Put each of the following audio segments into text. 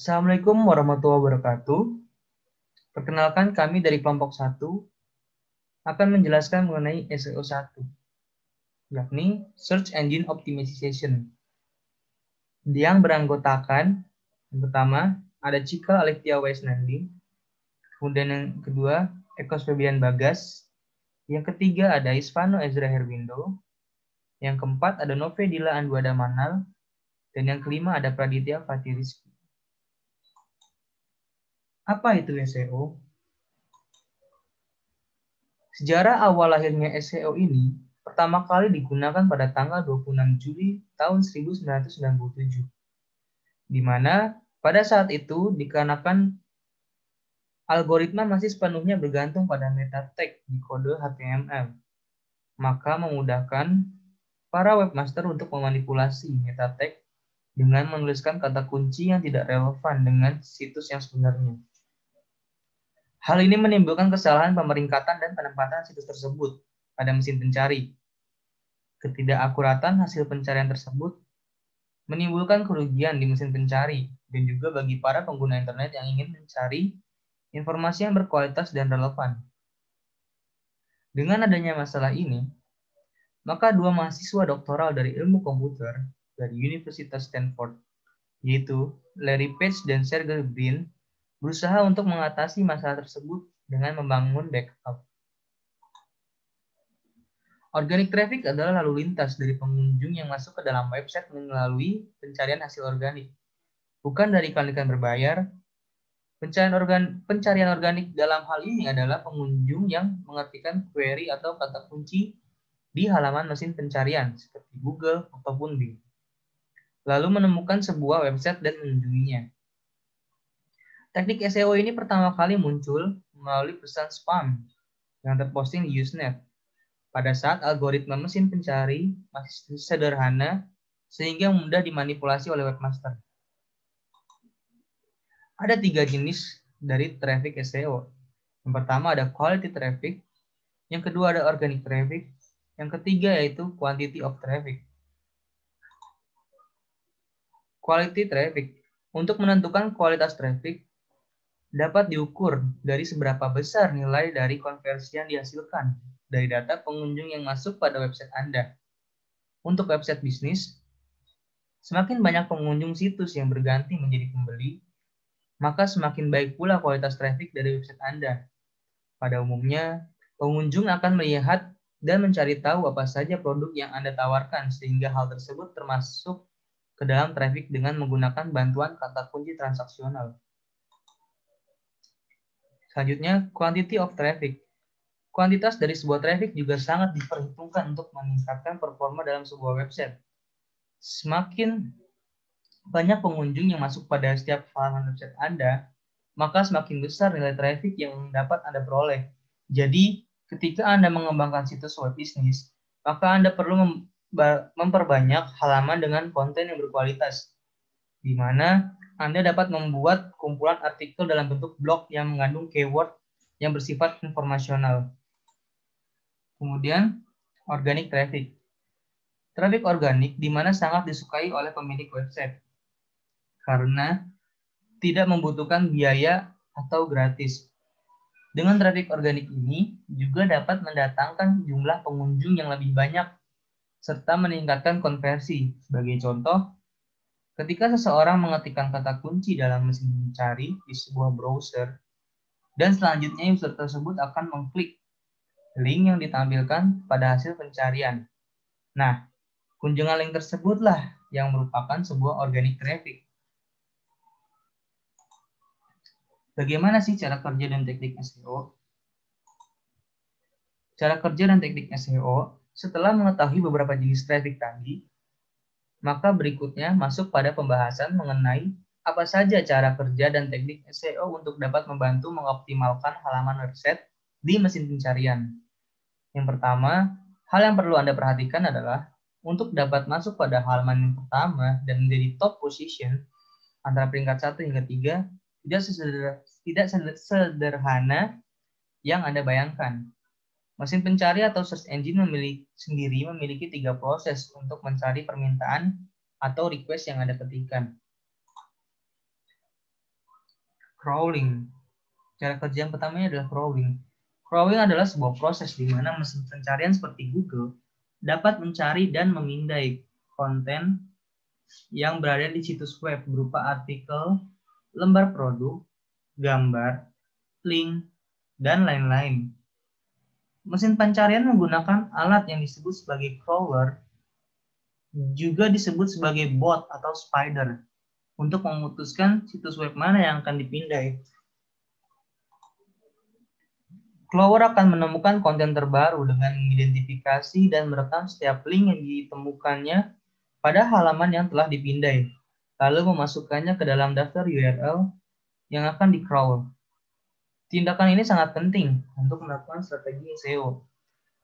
Assalamualaikum warahmatullahi wabarakatuh. Perkenalkan kami dari kelompok 1 akan menjelaskan mengenai SEO 1, yakni Search Engine Optimization, yang beranggotakan yang pertama ada Cika Alektia Waisnandi, kemudian yang kedua Eko Febian Bagas, yang ketiga ada Isvano Ezra Herwindo, yang keempat ada Novedila Anduada Manal, dan yang kelima ada Praditya Fatih apa itu SEO? Sejarah awal lahirnya SEO ini pertama kali digunakan pada tanggal 26 Juli tahun 1997, di mana pada saat itu dikarenakan algoritma masih sepenuhnya bergantung pada meta tag di kode HTML, maka memudahkan para webmaster untuk memanipulasi meta tag dengan menuliskan kata kunci yang tidak relevan dengan situs yang sebenarnya. Hal ini menimbulkan kesalahan pemeringkatan dan penempatan situs tersebut pada mesin pencari. Ketidakakuratan hasil pencarian tersebut menimbulkan kerugian di mesin pencari dan juga bagi para pengguna internet yang ingin mencari informasi yang berkualitas dan relevan. Dengan adanya masalah ini, maka dua mahasiswa doktoral dari ilmu komputer dari Universitas Stanford, yaitu Larry Page dan Sergey Brin, berusaha untuk mengatasi masalah tersebut dengan membangun backup. Organic traffic adalah lalu lintas dari pengunjung yang masuk ke dalam website melalui pencarian hasil organik, bukan dari iklan-iklan berbayar. Pencarian, organ, pencarian organik dalam hal ini adalah pengunjung yang mengetikkan query atau kata kunci di halaman mesin pencarian seperti Google ataupun Bing. Lalu menemukan sebuah website dan mengunjunginya. Teknik SEO ini pertama kali muncul melalui pesan spam yang terposting di Usenet. Pada saat algoritma mesin pencari masih sederhana sehingga mudah dimanipulasi oleh webmaster. Ada tiga jenis dari traffic SEO. Yang pertama ada quality traffic, yang kedua ada organic traffic, yang ketiga yaitu quantity of traffic. Quality traffic. Untuk menentukan kualitas traffic, dapat diukur dari seberapa besar nilai dari konversi yang dihasilkan dari data pengunjung yang masuk pada website Anda. Untuk website bisnis, semakin banyak pengunjung situs yang berganti menjadi pembeli, maka semakin baik pula kualitas traffic dari website Anda. Pada umumnya, pengunjung akan melihat dan mencari tahu apa saja produk yang Anda tawarkan sehingga hal tersebut termasuk ke dalam traffic dengan menggunakan bantuan kata kunci transaksional. Selanjutnya, quantity of traffic. Kuantitas dari sebuah traffic juga sangat diperhitungkan untuk meningkatkan performa dalam sebuah website. Semakin banyak pengunjung yang masuk pada setiap halaman website Anda, maka semakin besar nilai traffic yang dapat Anda peroleh. Jadi, ketika Anda mengembangkan situs web bisnis, maka Anda perlu memperbanyak halaman dengan konten yang berkualitas, di mana anda dapat membuat kumpulan artikel dalam bentuk blog yang mengandung keyword yang bersifat informasional. Kemudian, organic traffic. Traffic organik di mana sangat disukai oleh pemilik website karena tidak membutuhkan biaya atau gratis. Dengan traffic organik ini juga dapat mendatangkan jumlah pengunjung yang lebih banyak serta meningkatkan konversi. Sebagai contoh, Ketika seseorang mengetikkan kata kunci dalam mesin pencari di sebuah browser, dan selanjutnya user tersebut akan mengklik link yang ditampilkan pada hasil pencarian. Nah, kunjungan link tersebutlah yang merupakan sebuah organic traffic. Bagaimana sih cara kerja dan teknik SEO? Cara kerja dan teknik SEO, setelah mengetahui beberapa jenis traffic tadi, maka berikutnya masuk pada pembahasan mengenai apa saja cara kerja dan teknik SEO untuk dapat membantu mengoptimalkan halaman website di mesin pencarian. Yang pertama, hal yang perlu Anda perhatikan adalah untuk dapat masuk pada halaman yang pertama dan menjadi top position antara peringkat 1 hingga 3 tidak tidak sederhana yang Anda bayangkan. Mesin pencari atau search engine memiliki, sendiri memiliki tiga proses untuk mencari permintaan atau request yang Anda ketikkan. Crawling. Cara kerja yang pertamanya adalah crawling. Crawling adalah sebuah proses di mana mesin pencarian seperti Google dapat mencari dan memindai konten yang berada di situs web berupa artikel, lembar produk, gambar, link, dan lain-lain Mesin pencarian menggunakan alat yang disebut sebagai crawler, juga disebut sebagai bot atau spider, untuk memutuskan situs web mana yang akan dipindai. Crawler akan menemukan konten terbaru dengan mengidentifikasi dan merekam setiap link yang ditemukannya pada halaman yang telah dipindai, lalu memasukkannya ke dalam daftar URL yang akan di-crawl. Tindakan ini sangat penting untuk melakukan strategi SEO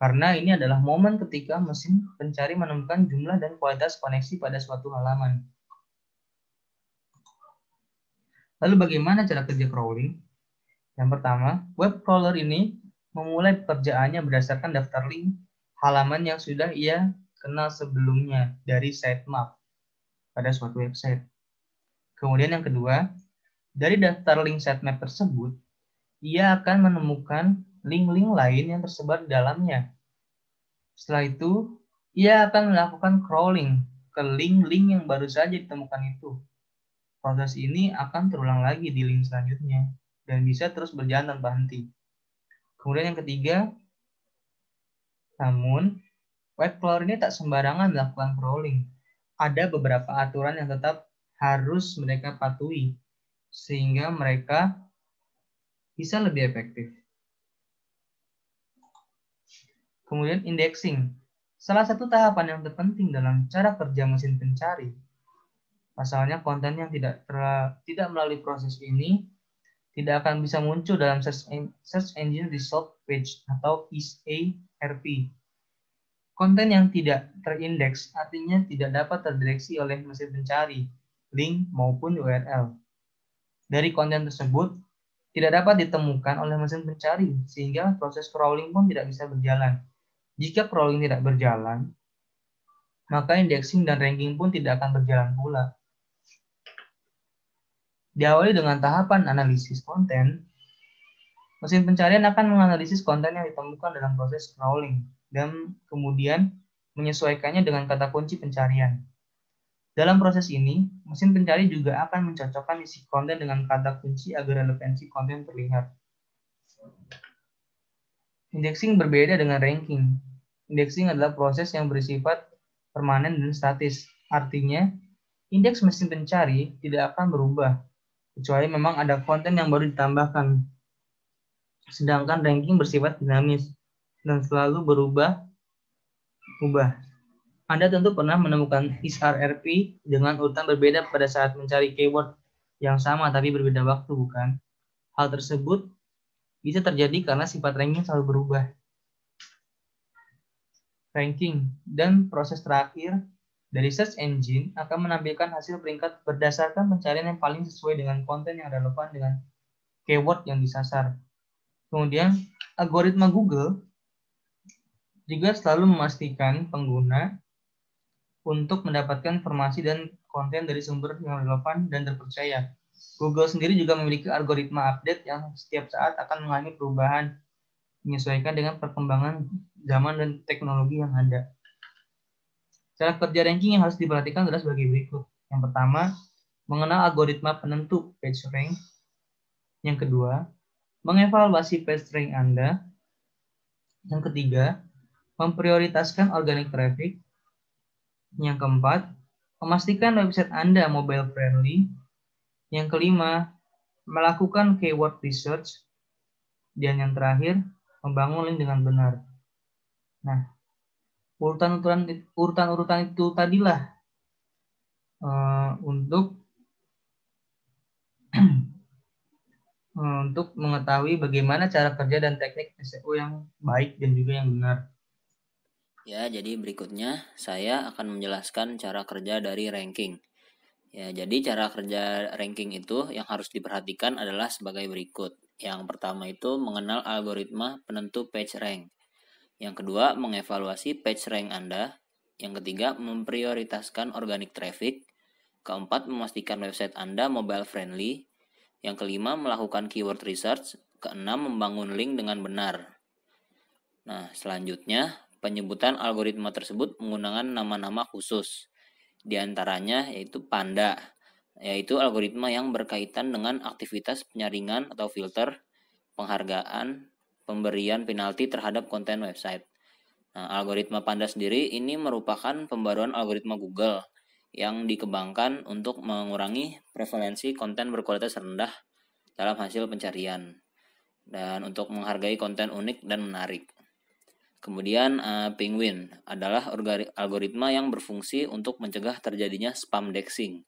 karena ini adalah momen ketika mesin pencari menemukan jumlah dan kualitas koneksi pada suatu halaman. Lalu bagaimana cara kerja crawling? Yang pertama, web crawler ini memulai pekerjaannya berdasarkan daftar link halaman yang sudah ia kenal sebelumnya dari sitemap pada suatu website. Kemudian yang kedua, dari daftar link sitemap tersebut, ia akan menemukan link-link lain yang tersebar di dalamnya. Setelah itu, ia akan melakukan crawling ke link-link yang baru saja ditemukan itu. Proses ini akan terulang lagi di link selanjutnya dan bisa terus berjalan tanpa henti. Kemudian yang ketiga, namun web crawler ini tak sembarangan melakukan crawling. Ada beberapa aturan yang tetap harus mereka patuhi sehingga mereka bisa lebih efektif. Kemudian indexing. Salah satu tahapan yang terpenting dalam cara kerja mesin pencari. Pasalnya konten yang tidak ter, tidak melalui proses ini tidak akan bisa muncul dalam search, search engine result page atau SERP. Konten yang tidak terindeks artinya tidak dapat terdeteksi oleh mesin pencari, link maupun URL. Dari konten tersebut, tidak dapat ditemukan oleh mesin pencari, sehingga proses crawling pun tidak bisa berjalan. Jika crawling tidak berjalan, maka indexing dan ranking pun tidak akan berjalan pula. Diawali dengan tahapan analisis konten, mesin pencarian akan menganalisis konten yang ditemukan dalam proses crawling dan kemudian menyesuaikannya dengan kata kunci pencarian. Dalam proses ini, mesin pencari juga akan mencocokkan isi konten dengan kata kunci agar relevansi konten terlihat. Indexing berbeda dengan ranking. Indexing adalah proses yang bersifat permanen dan statis. Artinya, indeks mesin pencari tidak akan berubah, kecuali memang ada konten yang baru ditambahkan. Sedangkan ranking bersifat dinamis dan selalu berubah-ubah anda tentu pernah menemukan XRP dengan urutan berbeda pada saat mencari keyword yang sama tapi berbeda waktu, bukan? Hal tersebut bisa terjadi karena sifat ranking selalu berubah. Ranking dan proses terakhir dari search engine akan menampilkan hasil peringkat berdasarkan pencarian yang paling sesuai dengan konten yang relevan dengan keyword yang disasar. Kemudian, algoritma Google juga selalu memastikan pengguna untuk mendapatkan informasi dan konten dari sumber yang relevan dan terpercaya. Google sendiri juga memiliki algoritma update yang setiap saat akan mengalami perubahan menyesuaikan dengan perkembangan zaman dan teknologi yang ada. Cara kerja ranking yang harus diperhatikan adalah sebagai berikut. Yang pertama, mengenal algoritma penentu page rank. Yang kedua, mengevaluasi page rank Anda. Yang ketiga, memprioritaskan organic traffic. Yang keempat, memastikan website Anda mobile friendly. Yang kelima, melakukan keyword research. Dan yang terakhir, membangun link dengan benar. Nah, urutan-urutan urutan-urutan itu tadilah uh, untuk untuk mengetahui bagaimana cara kerja dan teknik SEO yang baik dan juga yang benar. Ya, jadi berikutnya saya akan menjelaskan cara kerja dari ranking. Ya, jadi cara kerja ranking itu yang harus diperhatikan adalah sebagai berikut. Yang pertama itu mengenal algoritma penentu page rank. Yang kedua, mengevaluasi page rank Anda. Yang ketiga, memprioritaskan organic traffic. Keempat, memastikan website Anda mobile friendly. Yang kelima, melakukan keyword research. Keenam, membangun link dengan benar. Nah, selanjutnya Penyebutan algoritma tersebut menggunakan nama-nama khusus, di antaranya yaitu Panda, yaitu algoritma yang berkaitan dengan aktivitas penyaringan atau filter, penghargaan, pemberian penalti terhadap konten website. Nah, algoritma Panda sendiri ini merupakan pembaruan algoritma Google yang dikembangkan untuk mengurangi prevalensi konten berkualitas rendah dalam hasil pencarian dan untuk menghargai konten unik dan menarik. Kemudian uh, Penguin adalah algoritma yang berfungsi untuk mencegah terjadinya spam dexing.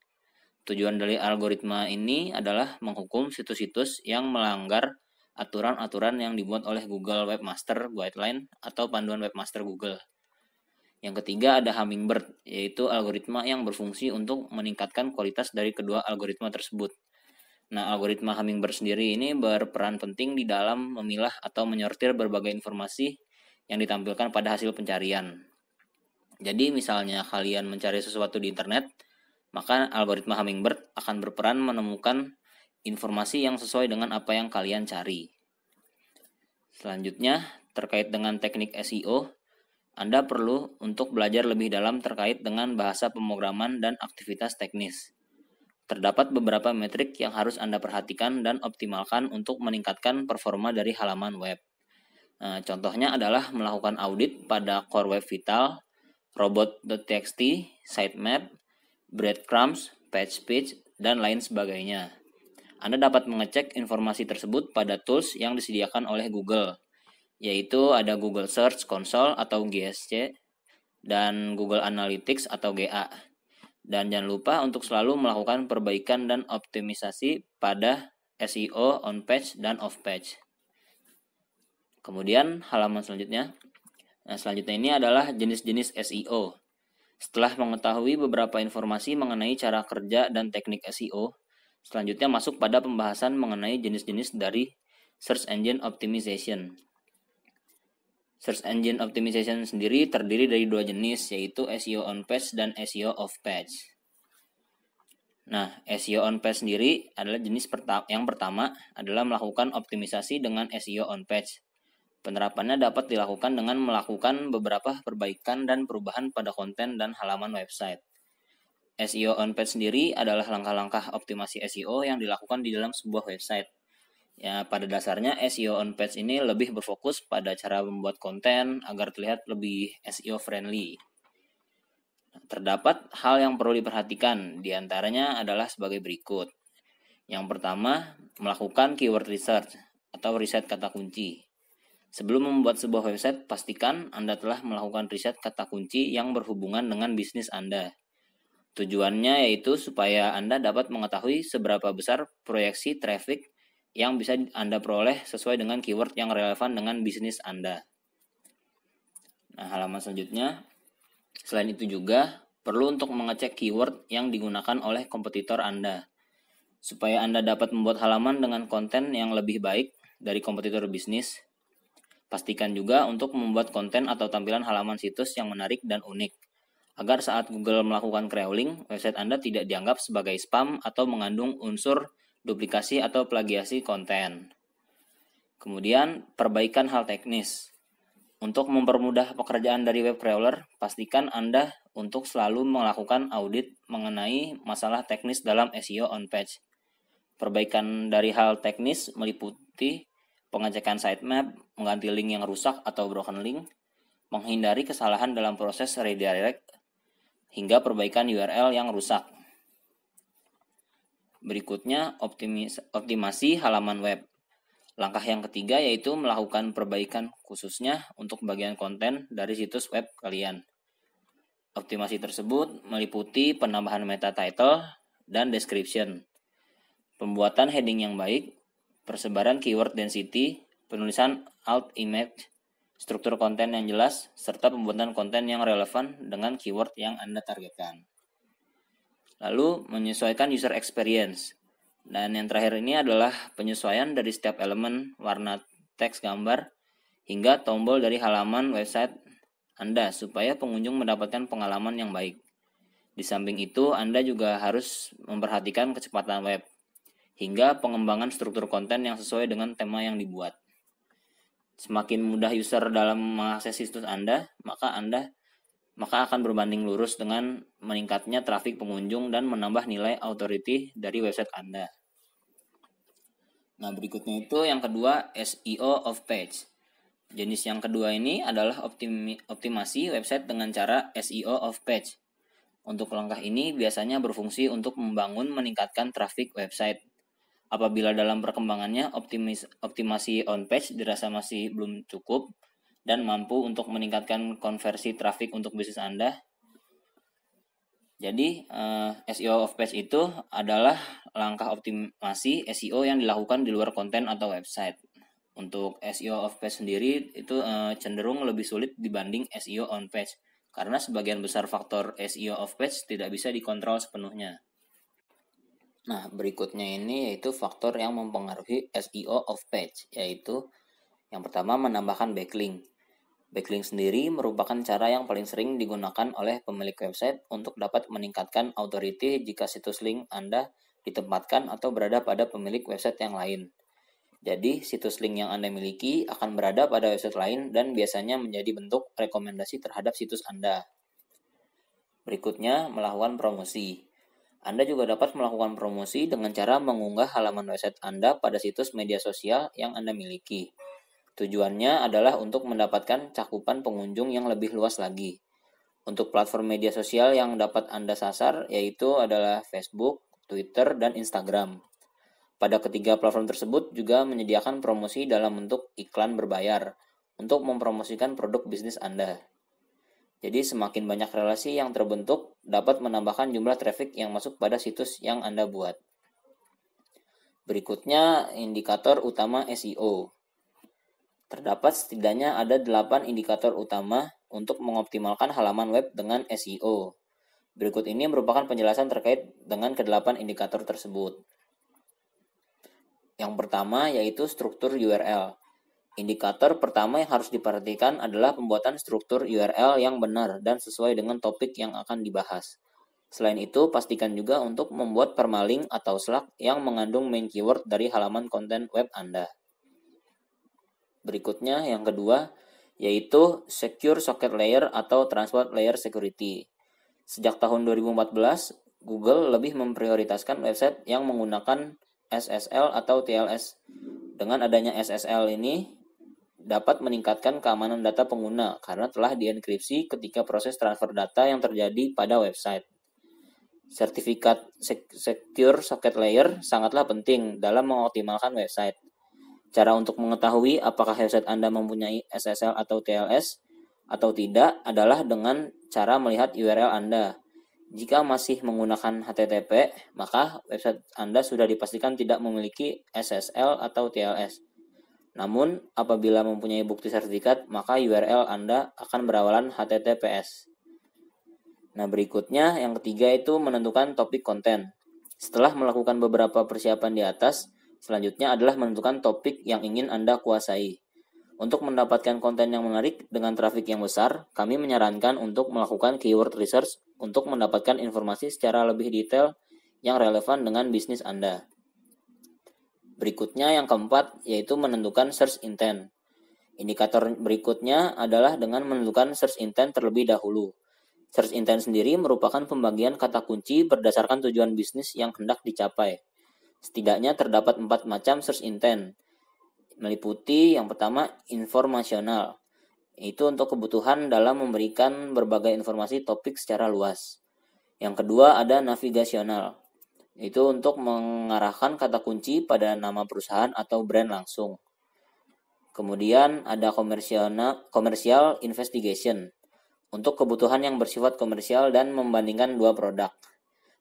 Tujuan dari algoritma ini adalah menghukum situs-situs yang melanggar aturan-aturan yang dibuat oleh Google Webmaster Guideline atau panduan Webmaster Google. Yang ketiga ada Hummingbird, yaitu algoritma yang berfungsi untuk meningkatkan kualitas dari kedua algoritma tersebut. Nah, algoritma Hummingbird sendiri ini berperan penting di dalam memilah atau menyortir berbagai informasi yang ditampilkan pada hasil pencarian. Jadi misalnya kalian mencari sesuatu di internet, maka algoritma Hummingbird akan berperan menemukan informasi yang sesuai dengan apa yang kalian cari. Selanjutnya, terkait dengan teknik SEO, Anda perlu untuk belajar lebih dalam terkait dengan bahasa pemrograman dan aktivitas teknis. Terdapat beberapa metrik yang harus Anda perhatikan dan optimalkan untuk meningkatkan performa dari halaman web. Eh, contohnya adalah melakukan audit pada core web vital, robot.txt, sitemap, breadcrumbs, page speed, dan lain sebagainya. Anda dapat mengecek informasi tersebut pada tools yang disediakan oleh Google, yaitu ada Google Search Console atau GSC dan Google Analytics atau GA. Dan jangan lupa untuk selalu melakukan perbaikan dan optimisasi pada SEO on page dan off page. Kemudian halaman selanjutnya. Nah, selanjutnya ini adalah jenis-jenis SEO. Setelah mengetahui beberapa informasi mengenai cara kerja dan teknik SEO, selanjutnya masuk pada pembahasan mengenai jenis-jenis dari search engine optimization. Search engine optimization sendiri terdiri dari dua jenis yaitu SEO on page dan SEO off page. Nah, SEO on page sendiri adalah jenis yang pertama adalah melakukan optimisasi dengan SEO on page Penerapannya dapat dilakukan dengan melakukan beberapa perbaikan dan perubahan pada konten dan halaman website. SEO on-page sendiri adalah langkah-langkah optimasi SEO yang dilakukan di dalam sebuah website. Ya, pada dasarnya SEO on-page ini lebih berfokus pada cara membuat konten agar terlihat lebih SEO friendly. Nah, terdapat hal yang perlu diperhatikan, diantaranya adalah sebagai berikut. Yang pertama, melakukan keyword research atau riset kata kunci. Sebelum membuat sebuah website, pastikan Anda telah melakukan riset kata kunci yang berhubungan dengan bisnis Anda. Tujuannya yaitu supaya Anda dapat mengetahui seberapa besar proyeksi traffic yang bisa Anda peroleh sesuai dengan keyword yang relevan dengan bisnis Anda. Nah, halaman selanjutnya. Selain itu juga perlu untuk mengecek keyword yang digunakan oleh kompetitor Anda supaya Anda dapat membuat halaman dengan konten yang lebih baik dari kompetitor bisnis Pastikan juga untuk membuat konten atau tampilan halaman situs yang menarik dan unik, agar saat Google melakukan crawling, website Anda tidak dianggap sebagai spam atau mengandung unsur duplikasi atau plagiasi konten. Kemudian, perbaikan hal teknis. Untuk mempermudah pekerjaan dari web crawler, pastikan Anda untuk selalu melakukan audit mengenai masalah teknis dalam SEO on page. Perbaikan dari hal teknis meliputi pengecekan sitemap, mengganti link yang rusak atau broken link, menghindari kesalahan dalam proses redirect, hingga perbaikan URL yang rusak. Berikutnya, optimis optimasi halaman web. Langkah yang ketiga yaitu melakukan perbaikan khususnya untuk bagian konten dari situs web kalian. Optimasi tersebut meliputi penambahan meta title dan description, pembuatan heading yang baik, persebaran keyword density, penulisan alt image, struktur konten yang jelas, serta pembuatan konten yang relevan dengan keyword yang Anda targetkan. Lalu, menyesuaikan user experience. Dan yang terakhir ini adalah penyesuaian dari setiap elemen warna teks gambar hingga tombol dari halaman website Anda supaya pengunjung mendapatkan pengalaman yang baik. Di samping itu, Anda juga harus memperhatikan kecepatan web hingga pengembangan struktur konten yang sesuai dengan tema yang dibuat. Semakin mudah user dalam mengakses situs Anda, maka Anda maka akan berbanding lurus dengan meningkatnya trafik pengunjung dan menambah nilai authority dari website Anda. Nah, berikutnya itu yang kedua SEO of page. Jenis yang kedua ini adalah optimi optimasi website dengan cara SEO of page. Untuk langkah ini biasanya berfungsi untuk membangun meningkatkan trafik website Apabila dalam perkembangannya optimis, optimasi on-page dirasa masih belum cukup dan mampu untuk meningkatkan konversi trafik untuk bisnis Anda, jadi eh, SEO of page itu adalah langkah optimasi SEO yang dilakukan di luar konten atau website. Untuk SEO of page sendiri itu eh, cenderung lebih sulit dibanding SEO on page karena sebagian besar faktor SEO of page tidak bisa dikontrol sepenuhnya. Nah, berikutnya ini yaitu faktor yang mempengaruhi SEO of page, yaitu yang pertama menambahkan backlink. Backlink sendiri merupakan cara yang paling sering digunakan oleh pemilik website untuk dapat meningkatkan authority jika situs link Anda ditempatkan atau berada pada pemilik website yang lain. Jadi, situs link yang Anda miliki akan berada pada website lain dan biasanya menjadi bentuk rekomendasi terhadap situs Anda. Berikutnya, melakukan promosi. Anda juga dapat melakukan promosi dengan cara mengunggah halaman website Anda pada situs media sosial yang Anda miliki. Tujuannya adalah untuk mendapatkan cakupan pengunjung yang lebih luas lagi. Untuk platform media sosial yang dapat Anda sasar yaitu adalah Facebook, Twitter, dan Instagram. Pada ketiga platform tersebut juga menyediakan promosi dalam bentuk iklan berbayar untuk mempromosikan produk bisnis Anda. Jadi semakin banyak relasi yang terbentuk dapat menambahkan jumlah traffic yang masuk pada situs yang Anda buat. Berikutnya indikator utama SEO. Terdapat setidaknya ada 8 indikator utama untuk mengoptimalkan halaman web dengan SEO. Berikut ini merupakan penjelasan terkait dengan kedelapan indikator tersebut. Yang pertama yaitu struktur URL. Indikator pertama yang harus diperhatikan adalah pembuatan struktur URL yang benar dan sesuai dengan topik yang akan dibahas. Selain itu, pastikan juga untuk membuat permalink atau slug yang mengandung main keyword dari halaman konten web Anda. Berikutnya, yang kedua, yaitu Secure Socket Layer atau Transport Layer Security. Sejak tahun 2014, Google lebih memprioritaskan website yang menggunakan SSL atau TLS. Dengan adanya SSL ini, dapat meningkatkan keamanan data pengguna karena telah dienkripsi ketika proses transfer data yang terjadi pada website. Sertifikat Secure Socket Layer sangatlah penting dalam mengoptimalkan website. Cara untuk mengetahui apakah website Anda mempunyai SSL atau TLS atau tidak adalah dengan cara melihat URL Anda. Jika masih menggunakan HTTP, maka website Anda sudah dipastikan tidak memiliki SSL atau TLS. Namun, apabila mempunyai bukti sertifikat, maka URL Anda akan berawalan HTTPS. Nah, berikutnya yang ketiga itu menentukan topik konten. Setelah melakukan beberapa persiapan di atas, selanjutnya adalah menentukan topik yang ingin Anda kuasai. Untuk mendapatkan konten yang menarik dengan trafik yang besar, kami menyarankan untuk melakukan keyword research untuk mendapatkan informasi secara lebih detail yang relevan dengan bisnis Anda. Berikutnya yang keempat yaitu menentukan search intent. Indikator berikutnya adalah dengan menentukan search intent terlebih dahulu. Search intent sendiri merupakan pembagian kata kunci berdasarkan tujuan bisnis yang hendak dicapai. Setidaknya terdapat empat macam search intent, meliputi yang pertama informasional, itu untuk kebutuhan dalam memberikan berbagai informasi topik secara luas. Yang kedua ada navigasional, itu untuk mengarahkan kata kunci pada nama perusahaan atau brand langsung. Kemudian ada komersial investigation untuk kebutuhan yang bersifat komersial dan membandingkan dua produk.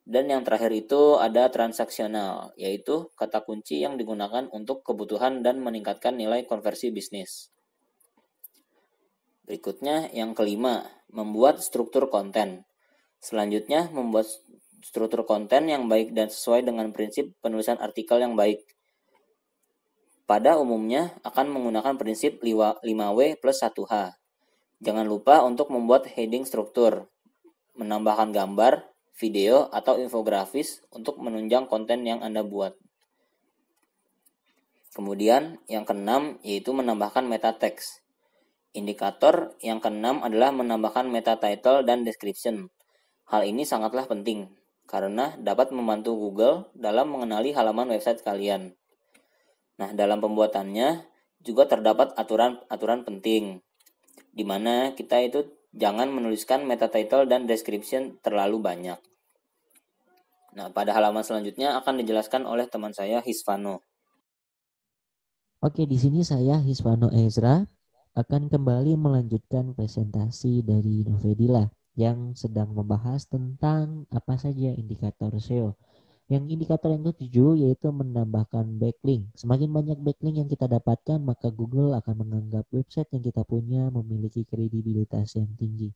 Dan yang terakhir itu ada transaksional, yaitu kata kunci yang digunakan untuk kebutuhan dan meningkatkan nilai konversi bisnis. Berikutnya yang kelima, membuat struktur konten. Selanjutnya membuat struktur konten yang baik dan sesuai dengan prinsip penulisan artikel yang baik. Pada umumnya akan menggunakan prinsip 5W plus 1H. Jangan lupa untuk membuat heading struktur, menambahkan gambar, video, atau infografis untuk menunjang konten yang Anda buat. Kemudian yang keenam yaitu menambahkan meta text. Indikator yang keenam adalah menambahkan meta title dan description. Hal ini sangatlah penting karena dapat membantu Google dalam mengenali halaman website kalian. Nah, dalam pembuatannya juga terdapat aturan-aturan penting, di mana kita itu jangan menuliskan meta title dan description terlalu banyak. Nah, pada halaman selanjutnya akan dijelaskan oleh teman saya Hisvano. Oke, di sini saya Hisvano Ezra akan kembali melanjutkan presentasi dari Novedila yang sedang membahas tentang apa saja indikator SEO. Yang indikator yang ketujuh yaitu menambahkan backlink. Semakin banyak backlink yang kita dapatkan, maka Google akan menganggap website yang kita punya memiliki kredibilitas yang tinggi.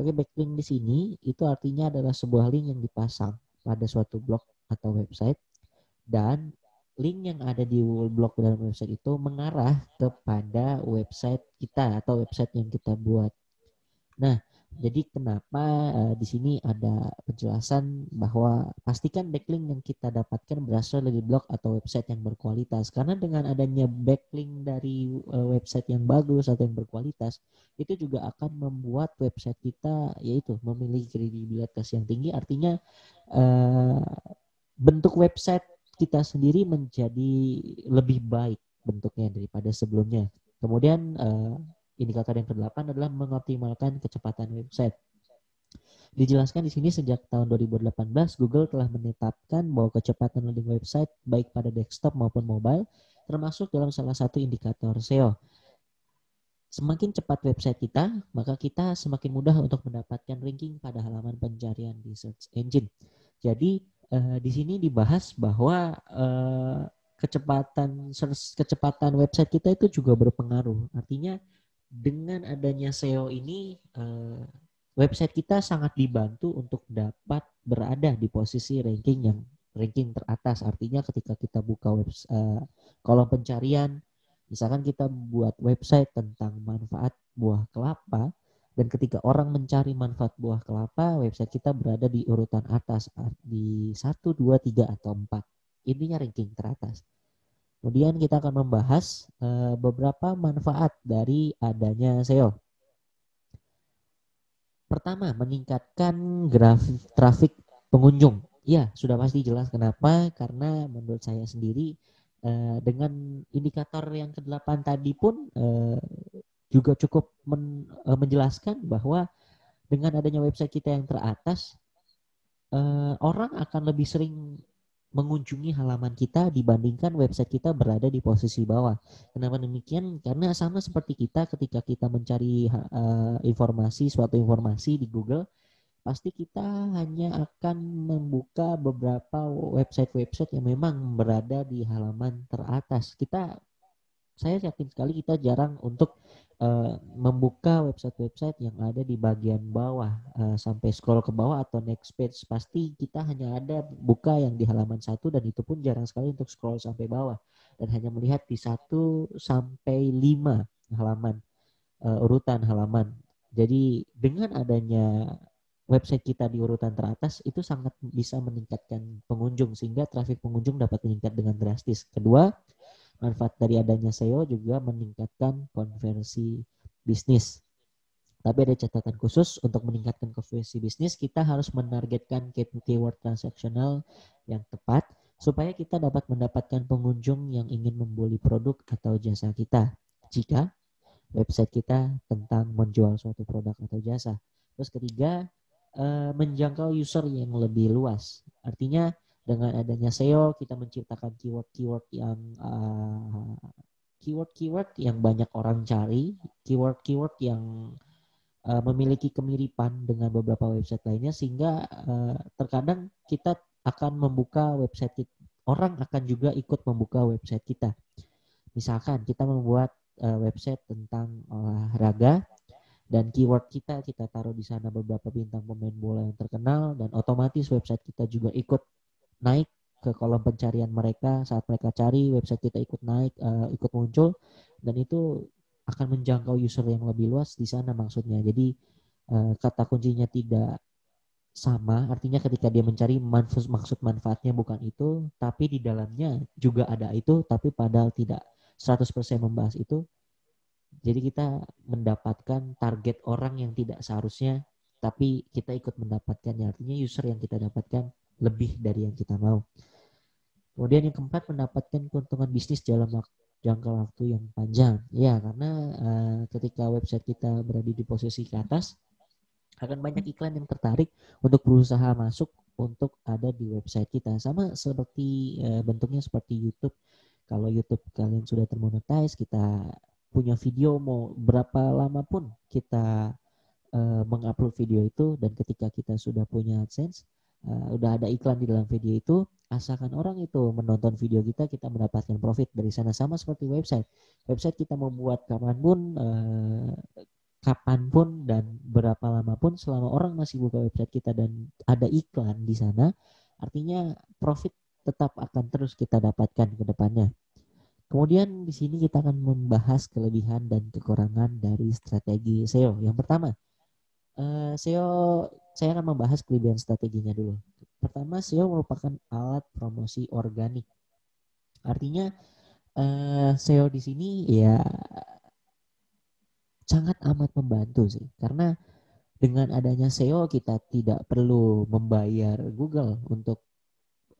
Oke, backlink di sini itu artinya adalah sebuah link yang dipasang pada suatu blog atau website dan link yang ada di blog dan website itu mengarah kepada website kita atau website yang kita buat. Nah, jadi kenapa uh, di sini ada penjelasan bahwa pastikan backlink yang kita dapatkan berasal dari blog atau website yang berkualitas. Karena dengan adanya backlink dari uh, website yang bagus atau yang berkualitas, itu juga akan membuat website kita yaitu memiliki kredibilitas yang tinggi. Artinya uh, bentuk website kita sendiri menjadi lebih baik bentuknya daripada sebelumnya. Kemudian uh, Indikator yang ke-8 adalah mengoptimalkan kecepatan website. Dijelaskan di sini sejak tahun 2018 Google telah menetapkan bahwa kecepatan loading website baik pada desktop maupun mobile termasuk dalam salah satu indikator SEO. Semakin cepat website kita, maka kita semakin mudah untuk mendapatkan ranking pada halaman pencarian di search engine. Jadi eh, di sini dibahas bahwa eh, kecepatan search, kecepatan website kita itu juga berpengaruh. Artinya dengan adanya SEO ini eh, website kita sangat dibantu untuk dapat berada di posisi ranking yang ranking teratas. Artinya ketika kita buka web eh, kolom pencarian, misalkan kita buat website tentang manfaat buah kelapa, dan ketika orang mencari manfaat buah kelapa, website kita berada di urutan atas di 1, 2, 3, atau 4. Intinya ranking teratas. Kemudian kita akan membahas eh, beberapa manfaat dari adanya SEO. Pertama, meningkatkan grafik trafik pengunjung. Ya, sudah pasti jelas kenapa karena menurut saya sendiri eh, dengan indikator yang ke-8 tadi pun eh, juga cukup menjelaskan bahwa dengan adanya website kita yang teratas orang akan lebih sering mengunjungi halaman kita dibandingkan website kita berada di posisi bawah. Kenapa demikian? Karena sama seperti kita ketika kita mencari uh, informasi suatu informasi di Google, pasti kita hanya akan membuka beberapa website-website yang memang berada di halaman teratas. Kita saya yakin sekali kita jarang untuk uh, membuka website-website yang ada di bagian bawah uh, sampai scroll ke bawah atau next page pasti kita hanya ada buka yang di halaman satu dan itu pun jarang sekali untuk scroll sampai bawah dan hanya melihat di satu sampai lima halaman uh, urutan halaman. Jadi dengan adanya website kita di urutan teratas itu sangat bisa meningkatkan pengunjung sehingga trafik pengunjung dapat meningkat dengan drastis. Kedua, Manfaat dari adanya SEO juga meningkatkan konversi bisnis. Tapi ada catatan khusus untuk meningkatkan konversi bisnis, kita harus menargetkan keyword transaksional yang tepat supaya kita dapat mendapatkan pengunjung yang ingin membeli produk atau jasa kita. Jika website kita tentang menjual suatu produk atau jasa. Terus ketiga, eh, menjangkau user yang lebih luas. Artinya dengan adanya SEO kita menciptakan keyword-keyword yang uh, eh, keyword-keyword yang banyak orang cari, keyword-keyword yang uh, memiliki kemiripan dengan beberapa website lainnya sehingga uh, terkadang kita akan membuka website kita, orang akan juga ikut membuka website kita. Misalkan kita membuat uh, website tentang olahraga dan keyword kita kita taruh di sana beberapa bintang pemain bola yang terkenal dan otomatis website kita juga ikut naik ke kolom pencarian mereka saat mereka cari website kita ikut naik uh, ikut muncul dan itu akan menjangkau user yang lebih luas di sana maksudnya jadi uh, kata kuncinya tidak sama artinya ketika dia mencari manfaat maksud manfaatnya bukan itu tapi di dalamnya juga ada itu tapi padahal tidak 100% membahas itu jadi kita mendapatkan target orang yang tidak seharusnya tapi kita ikut mendapatkannya artinya user yang kita dapatkan lebih dari yang kita mau. Kemudian yang keempat mendapatkan keuntungan bisnis dalam jangka waktu yang panjang. Ya, karena uh, ketika website kita berada di posisi ke atas akan banyak iklan yang tertarik untuk berusaha masuk untuk ada di website kita. Sama seperti uh, bentuknya seperti YouTube. Kalau YouTube kalian sudah termonetize, kita punya video mau berapa lama pun kita uh, mengupload video itu dan ketika kita sudah punya AdSense uh, udah ada iklan di dalam video itu, asalkan orang itu menonton video kita, kita mendapatkan profit dari sana sama seperti website. Website kita membuat pun uh, pun dan berapa lama pun, selama orang masih buka website kita dan ada iklan di sana, artinya profit tetap akan terus kita dapatkan ke depannya. Kemudian di sini kita akan membahas kelebihan dan kekurangan dari strategi SEO. Yang pertama, eh, SEO saya akan membahas kelebihan strateginya dulu. Pertama, SEO merupakan alat promosi organik. Artinya eh, SEO di sini ya sangat amat membantu sih karena dengan adanya SEO kita tidak perlu membayar Google untuk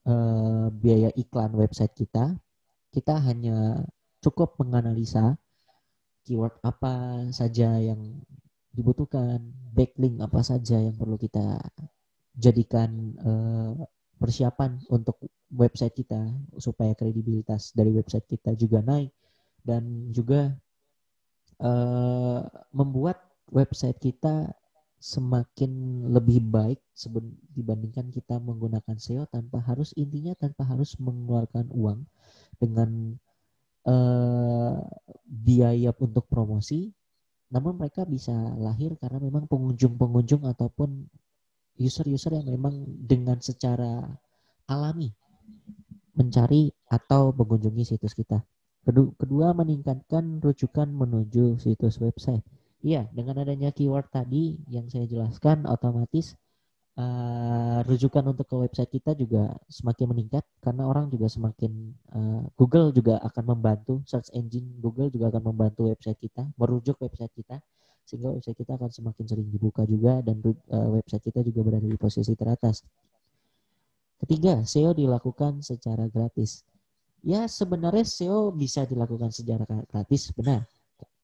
eh, biaya iklan website kita. Kita hanya cukup menganalisa keyword apa saja yang dibutuhkan backlink apa saja yang perlu kita jadikan uh, persiapan untuk website kita supaya kredibilitas dari website kita juga naik dan juga uh, membuat website kita semakin lebih baik dibandingkan kita menggunakan SEO tanpa harus intinya tanpa harus mengeluarkan uang dengan uh, biaya untuk promosi namun mereka bisa lahir karena memang pengunjung-pengunjung ataupun user-user yang memang dengan secara alami mencari atau mengunjungi situs kita. Kedua, meningkatkan rujukan menuju situs website. Iya, dengan adanya keyword tadi yang saya jelaskan otomatis uh, rujukan untuk ke website kita juga semakin meningkat karena orang juga semakin uh, Google juga akan membantu search engine Google juga akan membantu website kita merujuk website kita sehingga website kita akan semakin sering dibuka juga dan uh, website kita juga berada di posisi teratas. Ketiga, SEO dilakukan secara gratis. Ya sebenarnya SEO bisa dilakukan secara gratis, benar.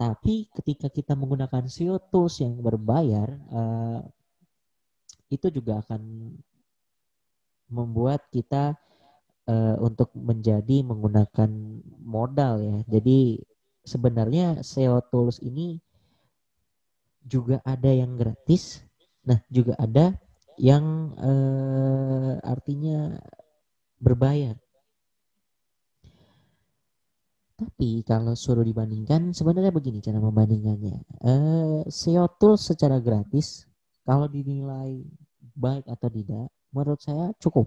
Tapi ketika kita menggunakan SEO tools yang berbayar, itu juga akan membuat kita uh, untuk menjadi menggunakan modal ya. Jadi sebenarnya SEO tools ini juga ada yang gratis, nah juga ada yang uh, artinya berbayar. Tapi kalau suruh dibandingkan, sebenarnya begini cara membandingkannya. Uh, eh, SEO tools secara gratis kalau dinilai baik atau tidak, menurut saya cukup.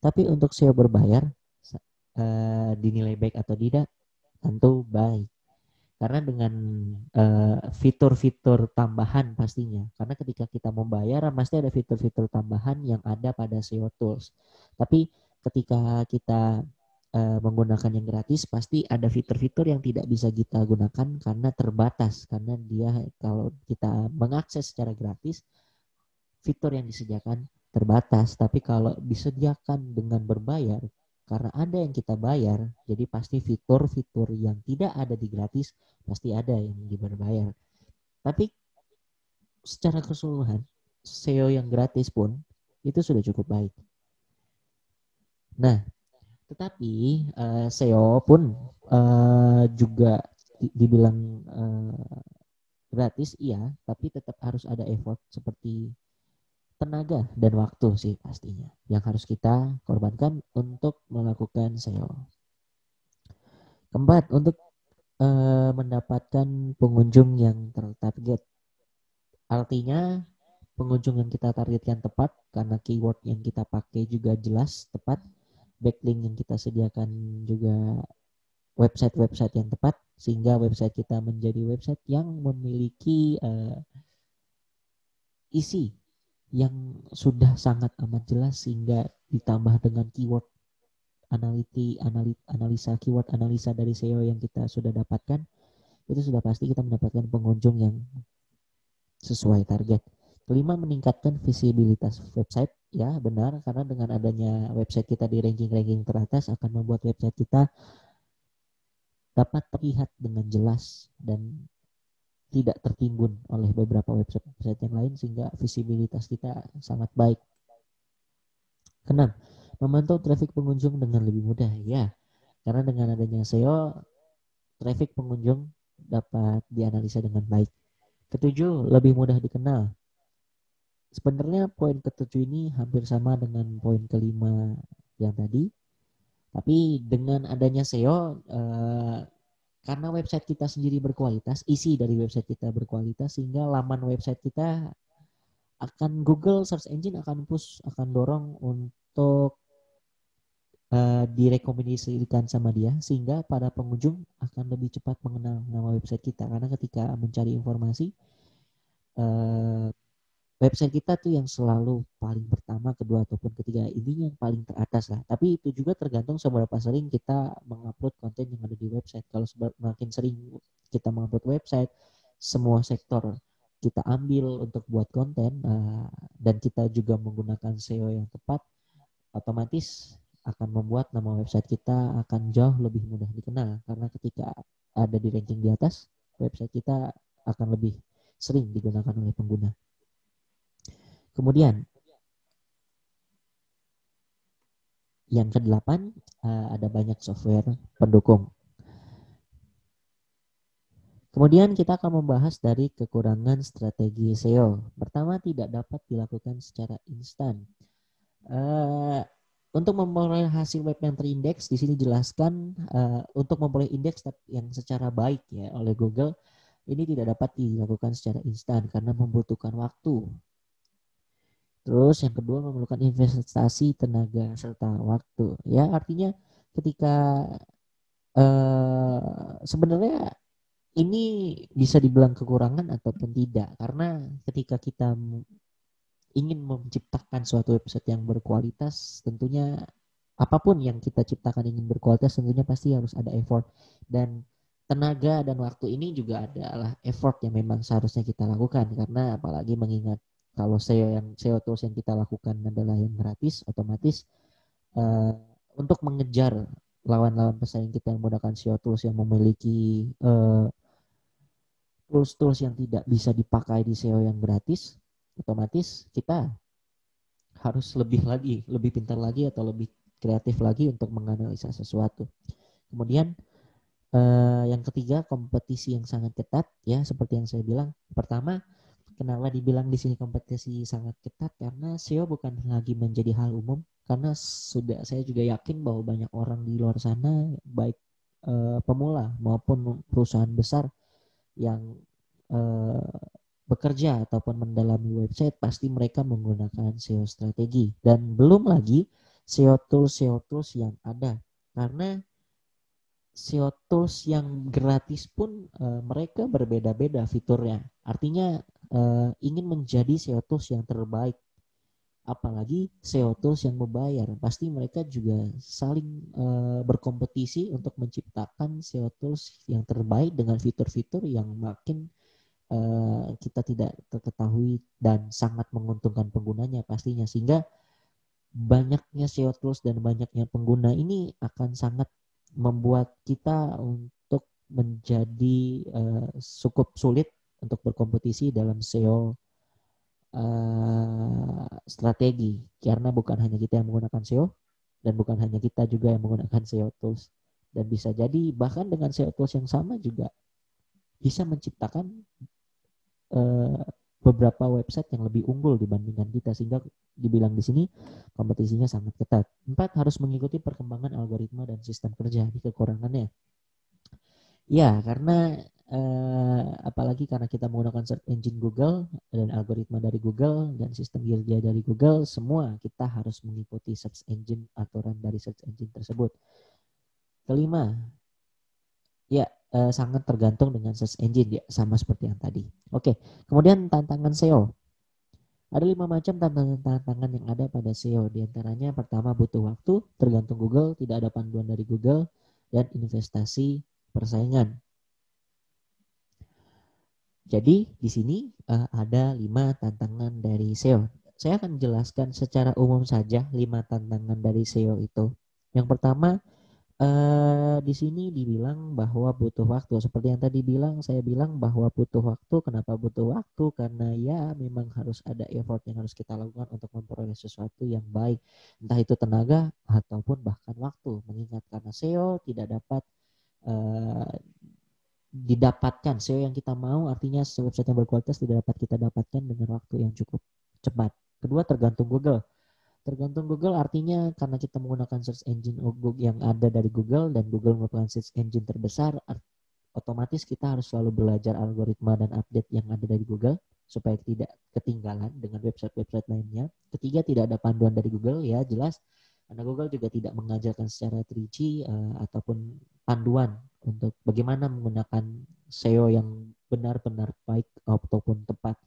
Tapi untuk SEO berbayar, eh, dinilai baik atau tidak, tentu baik. Karena dengan eh, fitur-fitur eh, tambahan pastinya. Karena ketika kita membayar, pasti ada fitur-fitur tambahan yang ada pada SEO tools. Tapi ketika kita uh, menggunakan yang gratis pasti ada fitur-fitur yang tidak bisa kita gunakan karena terbatas karena dia kalau kita mengakses secara gratis fitur yang disediakan terbatas tapi kalau disediakan dengan berbayar karena ada yang kita bayar jadi pasti fitur-fitur yang tidak ada di gratis pasti ada yang diberbayar tapi secara keseluruhan SEO yang gratis pun itu sudah cukup baik nah tetapi uh, SEO pun uh, juga dibilang uh, gratis iya, tapi tetap harus ada effort seperti tenaga dan waktu sih pastinya yang harus kita korbankan untuk melakukan SEO. Keempat, untuk uh, mendapatkan pengunjung yang tertarget. Artinya pengunjung yang kita targetkan tepat karena keyword yang kita pakai juga jelas tepat backlink yang kita sediakan juga website-website yang tepat sehingga website kita menjadi website yang memiliki uh, isi yang sudah sangat amat jelas sehingga ditambah dengan keyword analiti analit, analisa keyword analisa dari SEO yang kita sudah dapatkan itu sudah pasti kita mendapatkan pengunjung yang sesuai target. Kelima meningkatkan visibilitas website Ya, benar. Karena dengan adanya website kita di ranking-ranking teratas akan membuat website kita dapat terlihat dengan jelas dan tidak tertimbun oleh beberapa website-website yang lain sehingga visibilitas kita sangat baik. Keenam, memantau traffic pengunjung dengan lebih mudah. Ya, karena dengan adanya SEO, traffic pengunjung dapat dianalisa dengan baik. Ketujuh, lebih mudah dikenal. Sebenarnya poin ketujuh ini hampir sama dengan poin kelima yang tadi. Tapi dengan adanya SEO, eh, karena website kita sendiri berkualitas, isi dari website kita berkualitas, sehingga laman website kita akan Google search engine akan push, akan dorong untuk eh, direkomendasikan sama dia, sehingga pada pengunjung akan lebih cepat mengenal nama website kita. Karena ketika mencari informasi, eh, website kita tuh yang selalu paling pertama, kedua ataupun ketiga. Ini yang paling teratas lah. Tapi itu juga tergantung seberapa sering kita mengupload konten yang ada di website. Kalau semakin sering kita mengupload website, semua sektor kita ambil untuk buat konten eh, dan kita juga menggunakan SEO yang tepat, otomatis akan membuat nama website kita akan jauh lebih mudah dikenal karena ketika ada di ranking di atas, website kita akan lebih sering digunakan oleh pengguna. Kemudian yang kedelapan eh, ada banyak software pendukung. Kemudian kita akan membahas dari kekurangan strategi SEO. Pertama, tidak dapat dilakukan secara instan. Eh, untuk memperoleh hasil web yang terindeks, di sini jelaskan eh, untuk memperoleh indeks yang secara baik ya oleh Google, ini tidak dapat dilakukan secara instan karena membutuhkan waktu. Terus yang kedua memerlukan investasi tenaga serta waktu. Ya artinya ketika uh, sebenarnya ini bisa dibilang kekurangan ataupun tidak karena ketika kita ingin menciptakan suatu website yang berkualitas tentunya apapun yang kita ciptakan ingin berkualitas tentunya pasti harus ada effort dan tenaga dan waktu ini juga adalah effort yang memang seharusnya kita lakukan karena apalagi mengingat kalau SEO yang SEO tools yang kita lakukan adalah yang gratis, otomatis uh, untuk mengejar lawan-lawan pesaing kita yang menggunakan SEO tools yang memiliki uh, eh, tools-tools yang tidak bisa dipakai di SEO yang gratis, otomatis kita harus lebih lagi, lebih pintar lagi atau lebih kreatif lagi untuk menganalisa sesuatu. Kemudian Uh, yang ketiga kompetisi yang sangat ketat ya seperti yang saya bilang pertama Kenapa dibilang di sini kompetisi sangat ketat? Karena SEO bukan lagi menjadi hal umum. Karena sudah saya juga yakin bahwa banyak orang di luar sana, baik eh, pemula maupun perusahaan besar yang eh, bekerja ataupun mendalami website, pasti mereka menggunakan SEO strategi. Dan belum lagi SEO tools, SEO tools yang ada. Karena SEO tools yang gratis pun e, mereka berbeda-beda fiturnya. Artinya uh, ingin menjadi SEO tools yang terbaik apalagi SEO tools yang membayar pasti mereka juga saling uh, berkompetisi untuk menciptakan SEO tools yang terbaik dengan fitur-fitur yang makin uh, kita tidak ketahui dan sangat menguntungkan penggunanya pastinya sehingga banyaknya SEO tools dan banyaknya pengguna ini akan sangat membuat kita untuk menjadi uh, cukup sulit untuk berkompetisi dalam SEO uh, eh, strategi karena bukan hanya kita yang menggunakan SEO dan bukan hanya kita juga yang menggunakan SEO tools dan bisa jadi bahkan dengan SEO tools yang sama juga bisa menciptakan uh, beberapa website yang lebih unggul dibandingkan kita sehingga dibilang di sini kompetisinya sangat ketat. Empat harus mengikuti perkembangan algoritma dan sistem kerja di kekurangannya. Ya, karena eh, apalagi karena kita menggunakan search engine Google dan algoritma dari Google dan sistem kerja dari Google, semua kita harus mengikuti search engine aturan dari search engine tersebut. Kelima, ya eh, sangat tergantung dengan search engine ya sama seperti yang tadi. Oke, kemudian tantangan SEO. Ada lima macam tantangan-tantangan yang ada pada SEO. Di antaranya pertama butuh waktu, tergantung Google, tidak ada panduan dari Google, dan investasi persaingan jadi di sini uh, ada lima tantangan dari SEO. Saya akan jelaskan secara umum saja lima tantangan dari SEO itu. Yang pertama uh, di sini dibilang bahwa butuh waktu. Seperti yang tadi bilang, saya bilang bahwa butuh waktu. Kenapa butuh waktu? Karena ya memang harus ada effort yang harus kita lakukan untuk memperoleh sesuatu yang baik. Entah itu tenaga ataupun bahkan waktu. Mengingat karena SEO tidak dapat uh, didapatkan SEO yang kita mau artinya e website yang berkualitas tidak dapat kita dapatkan dengan waktu yang cukup cepat kedua tergantung Google tergantung Google artinya karena kita menggunakan search engine yang ada dari Google dan Google merupakan search engine terbesar otomatis kita harus selalu belajar algoritma dan update yang ada dari Google supaya tidak ketinggalan dengan website-website lainnya. Ketiga, tidak ada panduan dari Google ya, jelas. Karena Google juga tidak mengajarkan secara terinci uh, eh, ataupun panduan untuk bagaimana menggunakan SEO yang benar-benar baik ataupun tepat.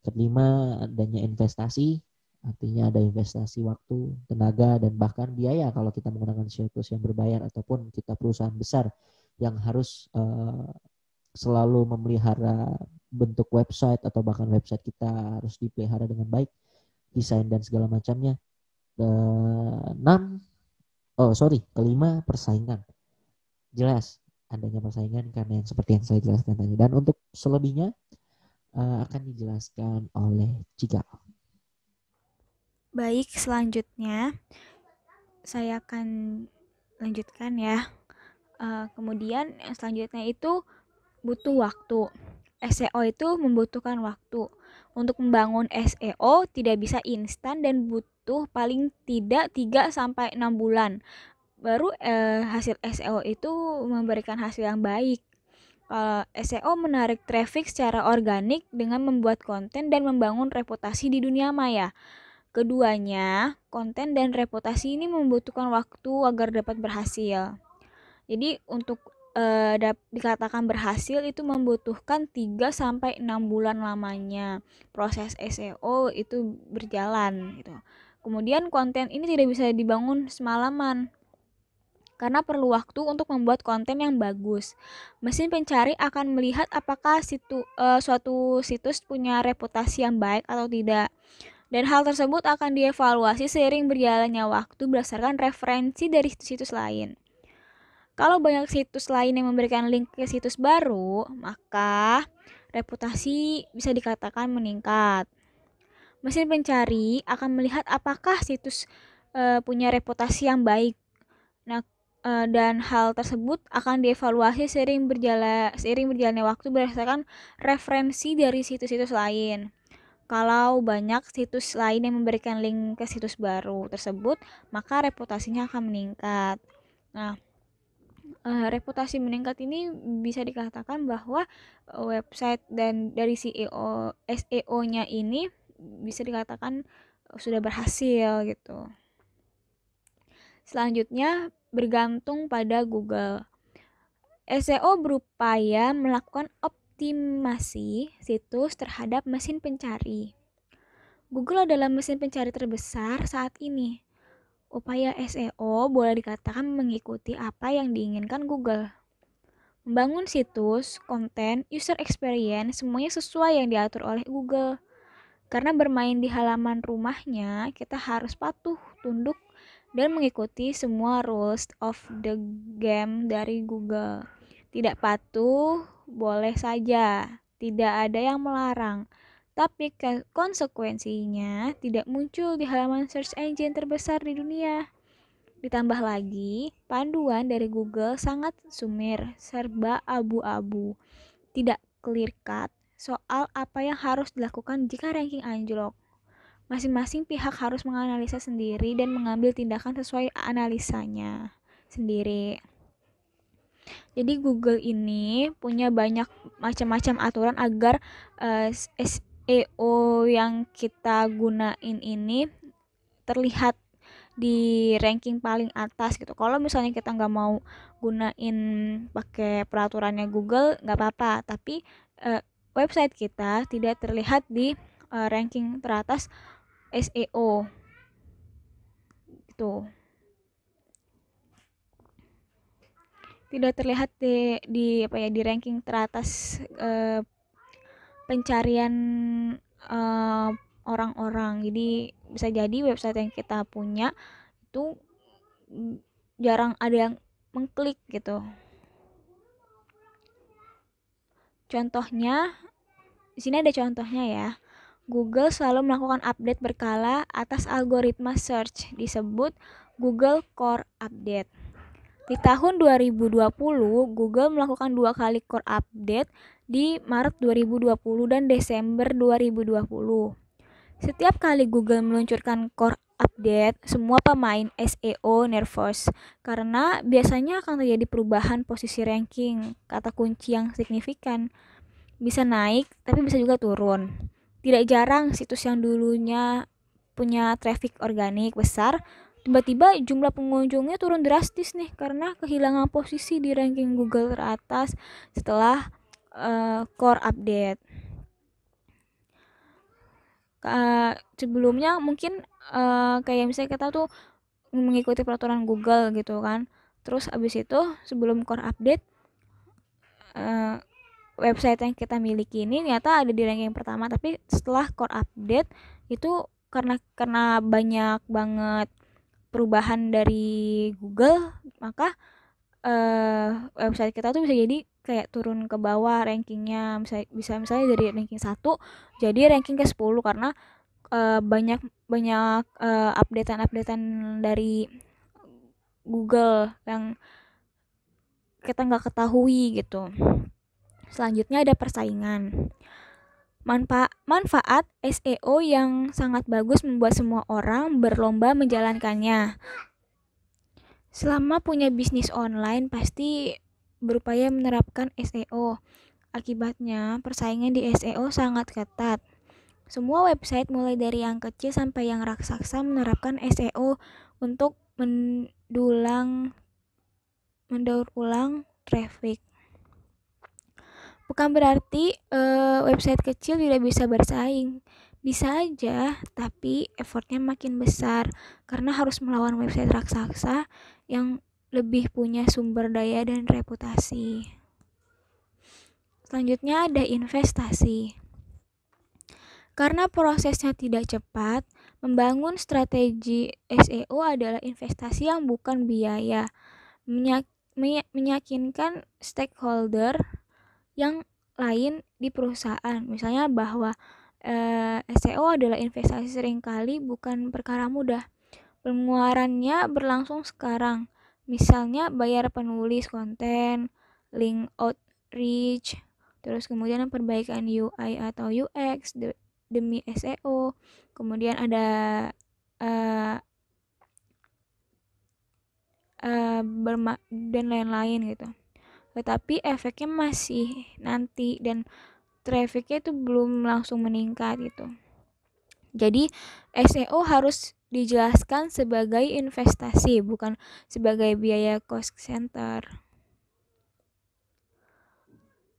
Kelima, adanya investasi, artinya ada investasi waktu, tenaga, dan bahkan biaya kalau kita menggunakan SEO tools yang berbayar ataupun kita perusahaan besar yang harus eh, selalu memelihara bentuk website atau bahkan website kita harus dipelihara dengan baik, desain dan segala macamnya. enam, oh sorry, kelima persaingan. Jelas, adanya persaingan karena yang seperti yang saya jelaskan tadi. Dan untuk selebihnya uh, akan dijelaskan oleh Cika. Baik, selanjutnya saya akan lanjutkan ya. Uh, kemudian yang selanjutnya itu butuh waktu. SEO itu membutuhkan waktu. Untuk membangun SEO tidak bisa instan dan butuh paling tidak 3 sampai 6 bulan baru eh, hasil SEO itu memberikan hasil yang baik. Kalau SEO menarik traffic secara organik dengan membuat konten dan membangun reputasi di dunia maya. Keduanya, konten dan reputasi ini membutuhkan waktu agar dapat berhasil. Jadi untuk eh, dap- dikatakan berhasil itu membutuhkan 3 sampai 6 bulan lamanya proses SEO itu berjalan gitu. Kemudian konten ini tidak bisa dibangun semalaman, karena perlu waktu untuk membuat konten yang bagus. Mesin pencari akan melihat apakah situ, uh, suatu situs punya reputasi yang baik atau tidak. Dan hal tersebut akan dievaluasi seiring berjalannya waktu berdasarkan referensi dari situs-situs lain. Kalau banyak situs lain yang memberikan link ke situs baru, maka reputasi bisa dikatakan meningkat. Mesin pencari akan melihat apakah situs e, punya reputasi yang baik. Nah, Eh, dan hal tersebut akan dievaluasi sering berjalan sering berjalannya waktu berdasarkan referensi dari situs-situs lain. Kalau banyak situs lain yang memberikan link ke situs baru tersebut, maka reputasinya akan meningkat. Nah, eh, reputasi meningkat ini bisa dikatakan bahwa website dan dari CEO SEO-nya ini bisa dikatakan sudah berhasil gitu. Selanjutnya bergantung pada Google. SEO berupaya melakukan optimasi situs terhadap mesin pencari. Google adalah mesin pencari terbesar saat ini. Upaya SEO boleh dikatakan mengikuti apa yang diinginkan Google. Membangun situs, konten, user experience, semuanya sesuai yang diatur oleh Google. Karena bermain di halaman rumahnya, kita harus patuh tunduk dan mengikuti semua rules of the game dari Google. Tidak patuh, boleh saja. Tidak ada yang melarang. Tapi konsekuensinya tidak muncul di halaman search engine terbesar di dunia. Ditambah lagi, panduan dari Google sangat sumir, serba abu-abu. Tidak clear cut soal apa yang harus dilakukan jika ranking anjlok. Masing-masing pihak harus menganalisa sendiri dan mengambil tindakan sesuai analisanya sendiri. Jadi Google ini punya banyak macam-macam aturan agar uh, eh, SEO yang kita gunain ini terlihat di ranking paling atas gitu. Kalau misalnya kita nggak mau gunain pakai peraturannya Google nggak apa-apa, tapi uh, website kita tidak terlihat di uh, ranking teratas SEO itu tidak terlihat di, di apa ya di ranking teratas eh, pencarian orang eh, orang-orang jadi bisa jadi website yang kita punya itu jarang ada yang mengklik gitu contohnya di sini ada contohnya ya Google selalu melakukan update berkala atas algoritma search disebut Google Core Update. Di tahun 2020, Google melakukan dua kali core update di Maret 2020 dan Desember 2020. Setiap kali Google meluncurkan core update, semua pemain SEO nervous karena biasanya akan terjadi perubahan posisi ranking, kata kunci yang signifikan. Bisa naik, tapi bisa juga turun. Tidak jarang situs yang dulunya punya traffic organik besar, tiba-tiba jumlah pengunjungnya turun drastis nih karena kehilangan posisi di ranking Google teratas setelah uh, core update. Uh, sebelumnya mungkin uh, kayak misalnya kita tuh mengikuti peraturan Google gitu kan. Terus abis itu sebelum core update website yang kita miliki ini ternyata ada di ranking pertama tapi setelah core update itu karena karena banyak banget perubahan dari Google maka uh, website kita tuh bisa jadi kayak turun ke bawah rankingnya bisa bisa misalnya dari ranking 1 jadi ranking ke 10 karena uh, banyak banyak uh, updatean-updatean dari Google yang kita nggak ketahui gitu Selanjutnya ada persaingan. Manfa manfaat SEO yang sangat bagus membuat semua orang berlomba menjalankannya. Selama punya bisnis online pasti berupaya menerapkan SEO. Akibatnya persaingan di SEO sangat ketat. Semua website mulai dari yang kecil sampai yang raksasa menerapkan SEO untuk mendulang mendaur ulang traffic. Bukan berarti uh, website kecil tidak bisa bersaing. Bisa aja, tapi effortnya makin besar karena harus melawan website raksasa yang lebih punya sumber daya dan reputasi. Selanjutnya ada investasi. Karena prosesnya tidak cepat, membangun strategi SEO adalah investasi yang bukan biaya. Menyak meyakinkan stakeholder yang lain di perusahaan. Misalnya bahwa eh, SEO adalah investasi seringkali bukan perkara mudah. Pengeluarannya berlangsung sekarang. Misalnya bayar penulis konten, link outreach, terus kemudian perbaikan UI atau UX de demi SEO, kemudian ada uh, uh, dan lain-lain gitu tetapi eh, efeknya masih nanti dan trafficnya itu belum langsung meningkat gitu jadi SEO harus dijelaskan sebagai investasi bukan sebagai biaya cost center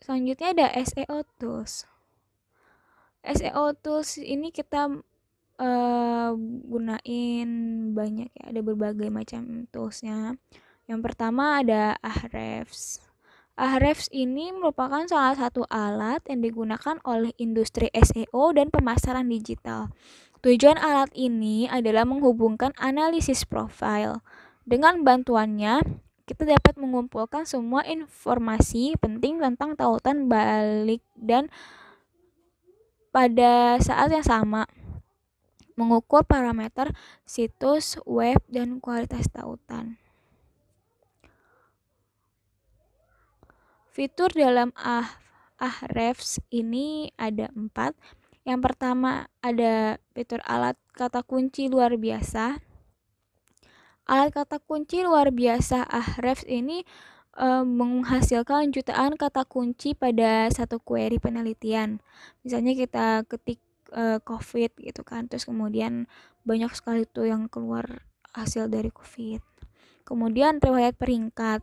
selanjutnya ada SEO tools SEO tools ini kita uh, gunain banyak ya ada berbagai macam toolsnya yang pertama ada Ahrefs Ahrefs ini merupakan salah satu alat yang digunakan oleh industri SEO dan pemasaran digital. Tujuan alat ini adalah menghubungkan analisis profil. Dengan bantuannya, kita dapat mengumpulkan semua informasi penting tentang tautan balik dan pada saat yang sama mengukur parameter situs, web, dan kualitas tautan. Fitur dalam ah Ahrefs ini ada empat. Yang pertama ada fitur alat kata kunci luar biasa. Alat kata kunci luar biasa Ahrefs ini e, menghasilkan jutaan kata kunci pada satu query penelitian. Misalnya kita ketik e, COVID gitu kan, terus kemudian banyak sekali tuh yang keluar hasil dari COVID. Kemudian riwayat peringkat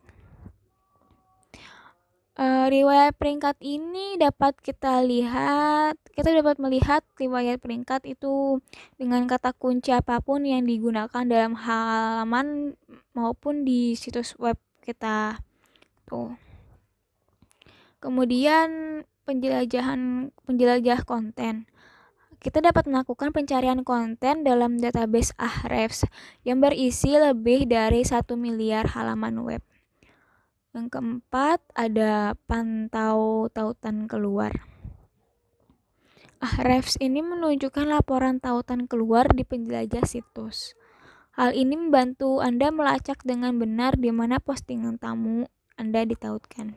Uh, riwayat peringkat ini dapat kita lihat, kita dapat melihat riwayat peringkat itu dengan kata kunci apapun yang digunakan dalam halaman maupun di situs web kita. Tuh. Kemudian penjelajahan penjelajah konten. Kita dapat melakukan pencarian konten dalam database Ahrefs yang berisi lebih dari satu miliar halaman web. Yang keempat ada pantau tautan keluar. Ahrefs ini menunjukkan laporan tautan keluar di penjelajah situs. Hal ini membantu Anda melacak dengan benar di mana postingan tamu Anda ditautkan.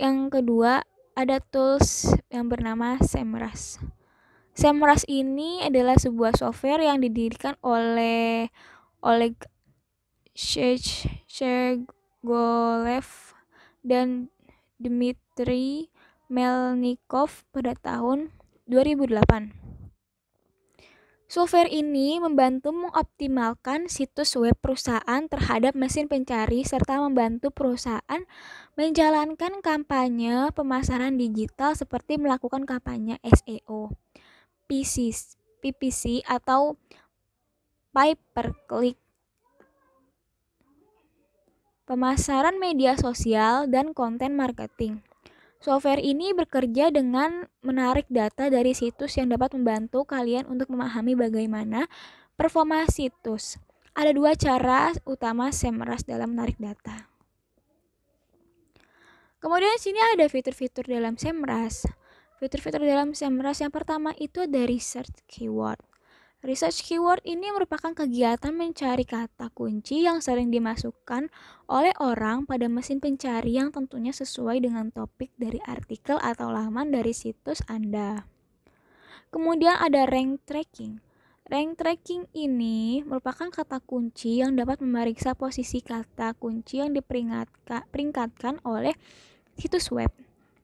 Yang kedua, ada tools yang bernama Semrush. Semrush ini adalah sebuah software yang didirikan oleh Oleg Shegolev dan Dmitri Melnikov pada tahun 2008. Software ini membantu mengoptimalkan situs web perusahaan terhadap mesin pencari serta membantu perusahaan menjalankan kampanye pemasaran digital seperti melakukan kampanye SEO, PPC, PPC atau pay per click pemasaran media sosial, dan konten marketing. Software ini bekerja dengan menarik data dari situs yang dapat membantu kalian untuk memahami bagaimana performa situs. Ada dua cara utama SEMrush dalam menarik data. Kemudian sini ada fitur-fitur dalam SEMrush. Fitur-fitur dalam SEMrush yang pertama itu dari search keyword. Research keyword ini merupakan kegiatan mencari kata kunci yang sering dimasukkan oleh orang pada mesin pencari yang tentunya sesuai dengan topik dari artikel atau laman dari situs Anda. Kemudian ada rank tracking. Rank tracking ini merupakan kata kunci yang dapat memeriksa posisi kata kunci yang diperingkatkan oleh situs web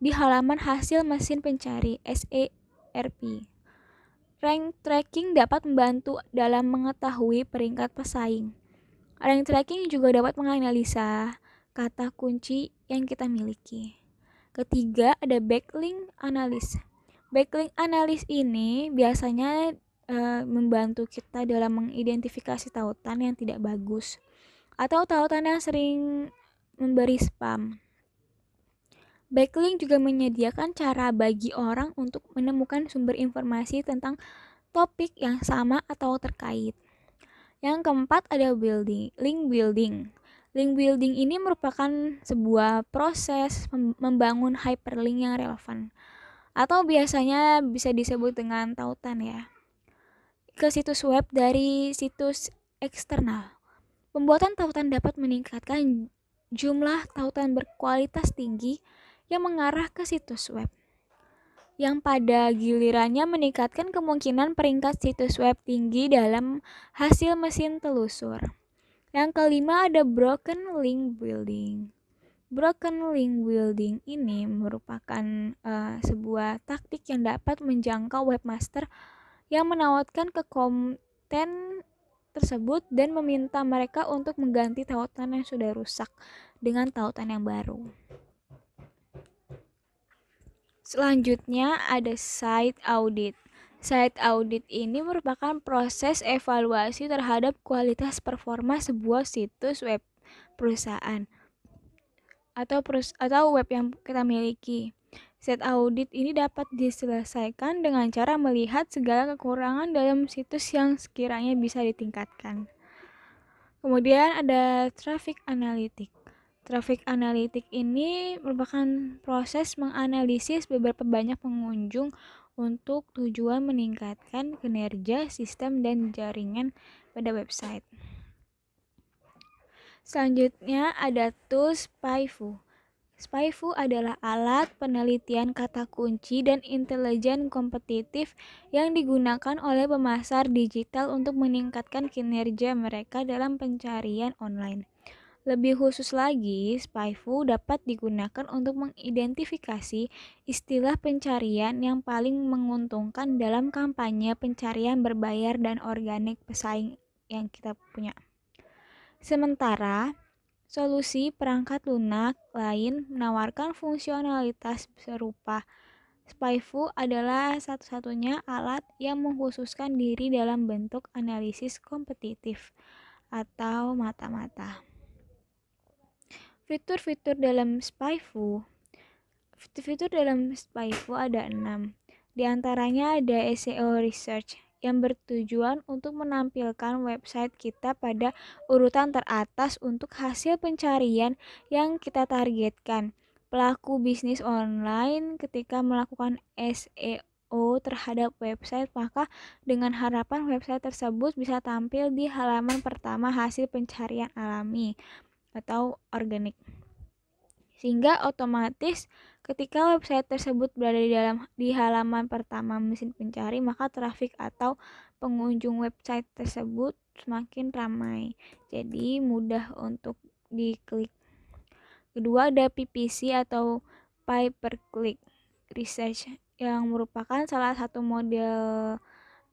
di halaman hasil mesin pencari SERP. Rank tracking dapat membantu dalam mengetahui peringkat pesaing. Rank tracking juga dapat menganalisa kata kunci yang kita miliki. Ketiga, ada backlink analis. Backlink analis ini biasanya e, membantu kita dalam mengidentifikasi tautan yang tidak bagus atau tautan yang sering memberi spam. Backlink juga menyediakan cara bagi orang untuk menemukan sumber informasi tentang topik yang sama atau terkait. Yang keempat ada building, link building. Link building ini merupakan sebuah proses membangun hyperlink yang relevan atau biasanya bisa disebut dengan tautan ya. Ke situs web dari situs eksternal. Pembuatan tautan dapat meningkatkan jumlah tautan berkualitas tinggi yang mengarah ke situs web yang pada gilirannya meningkatkan kemungkinan peringkat situs web tinggi dalam hasil mesin telusur. Yang kelima ada broken link building. Broken link building ini merupakan uh, sebuah taktik yang dapat menjangkau webmaster yang menawarkan ke konten tersebut dan meminta mereka untuk mengganti tautan yang sudah rusak dengan tautan yang baru. Selanjutnya ada site audit. Site audit ini merupakan proses evaluasi terhadap kualitas performa sebuah situs web perusahaan atau perus atau web yang kita miliki. Site audit ini dapat diselesaikan dengan cara melihat segala kekurangan dalam situs yang sekiranya bisa ditingkatkan. Kemudian ada traffic analytics. Traffic analitik ini merupakan proses menganalisis beberapa banyak pengunjung untuk tujuan meningkatkan kinerja sistem dan jaringan pada website. Selanjutnya ada tools SpyFu. SpyFu adalah alat penelitian kata kunci dan intelijen kompetitif yang digunakan oleh pemasar digital untuk meningkatkan kinerja mereka dalam pencarian online. Lebih khusus lagi, SPyFu dapat digunakan untuk mengidentifikasi istilah pencarian yang paling menguntungkan dalam kampanye pencarian berbayar dan organik pesaing yang kita punya. Sementara, solusi perangkat lunak lain menawarkan fungsionalitas serupa. SPyFu adalah satu-satunya alat yang mengkhususkan diri dalam bentuk analisis kompetitif atau mata-mata. Fitur-fitur dalam SpyFu Fitur fitur dalam SpyFu ada enam. Di antaranya ada SEO Research yang bertujuan untuk menampilkan website kita pada urutan teratas untuk hasil pencarian yang kita targetkan. Pelaku bisnis online ketika melakukan SEO terhadap website, maka dengan harapan website tersebut bisa tampil di halaman pertama hasil pencarian alami atau organik. Sehingga otomatis ketika website tersebut berada di dalam di halaman pertama mesin pencari, maka trafik atau pengunjung website tersebut semakin ramai. Jadi mudah untuk diklik. Kedua ada PPC atau pay per click research yang merupakan salah satu model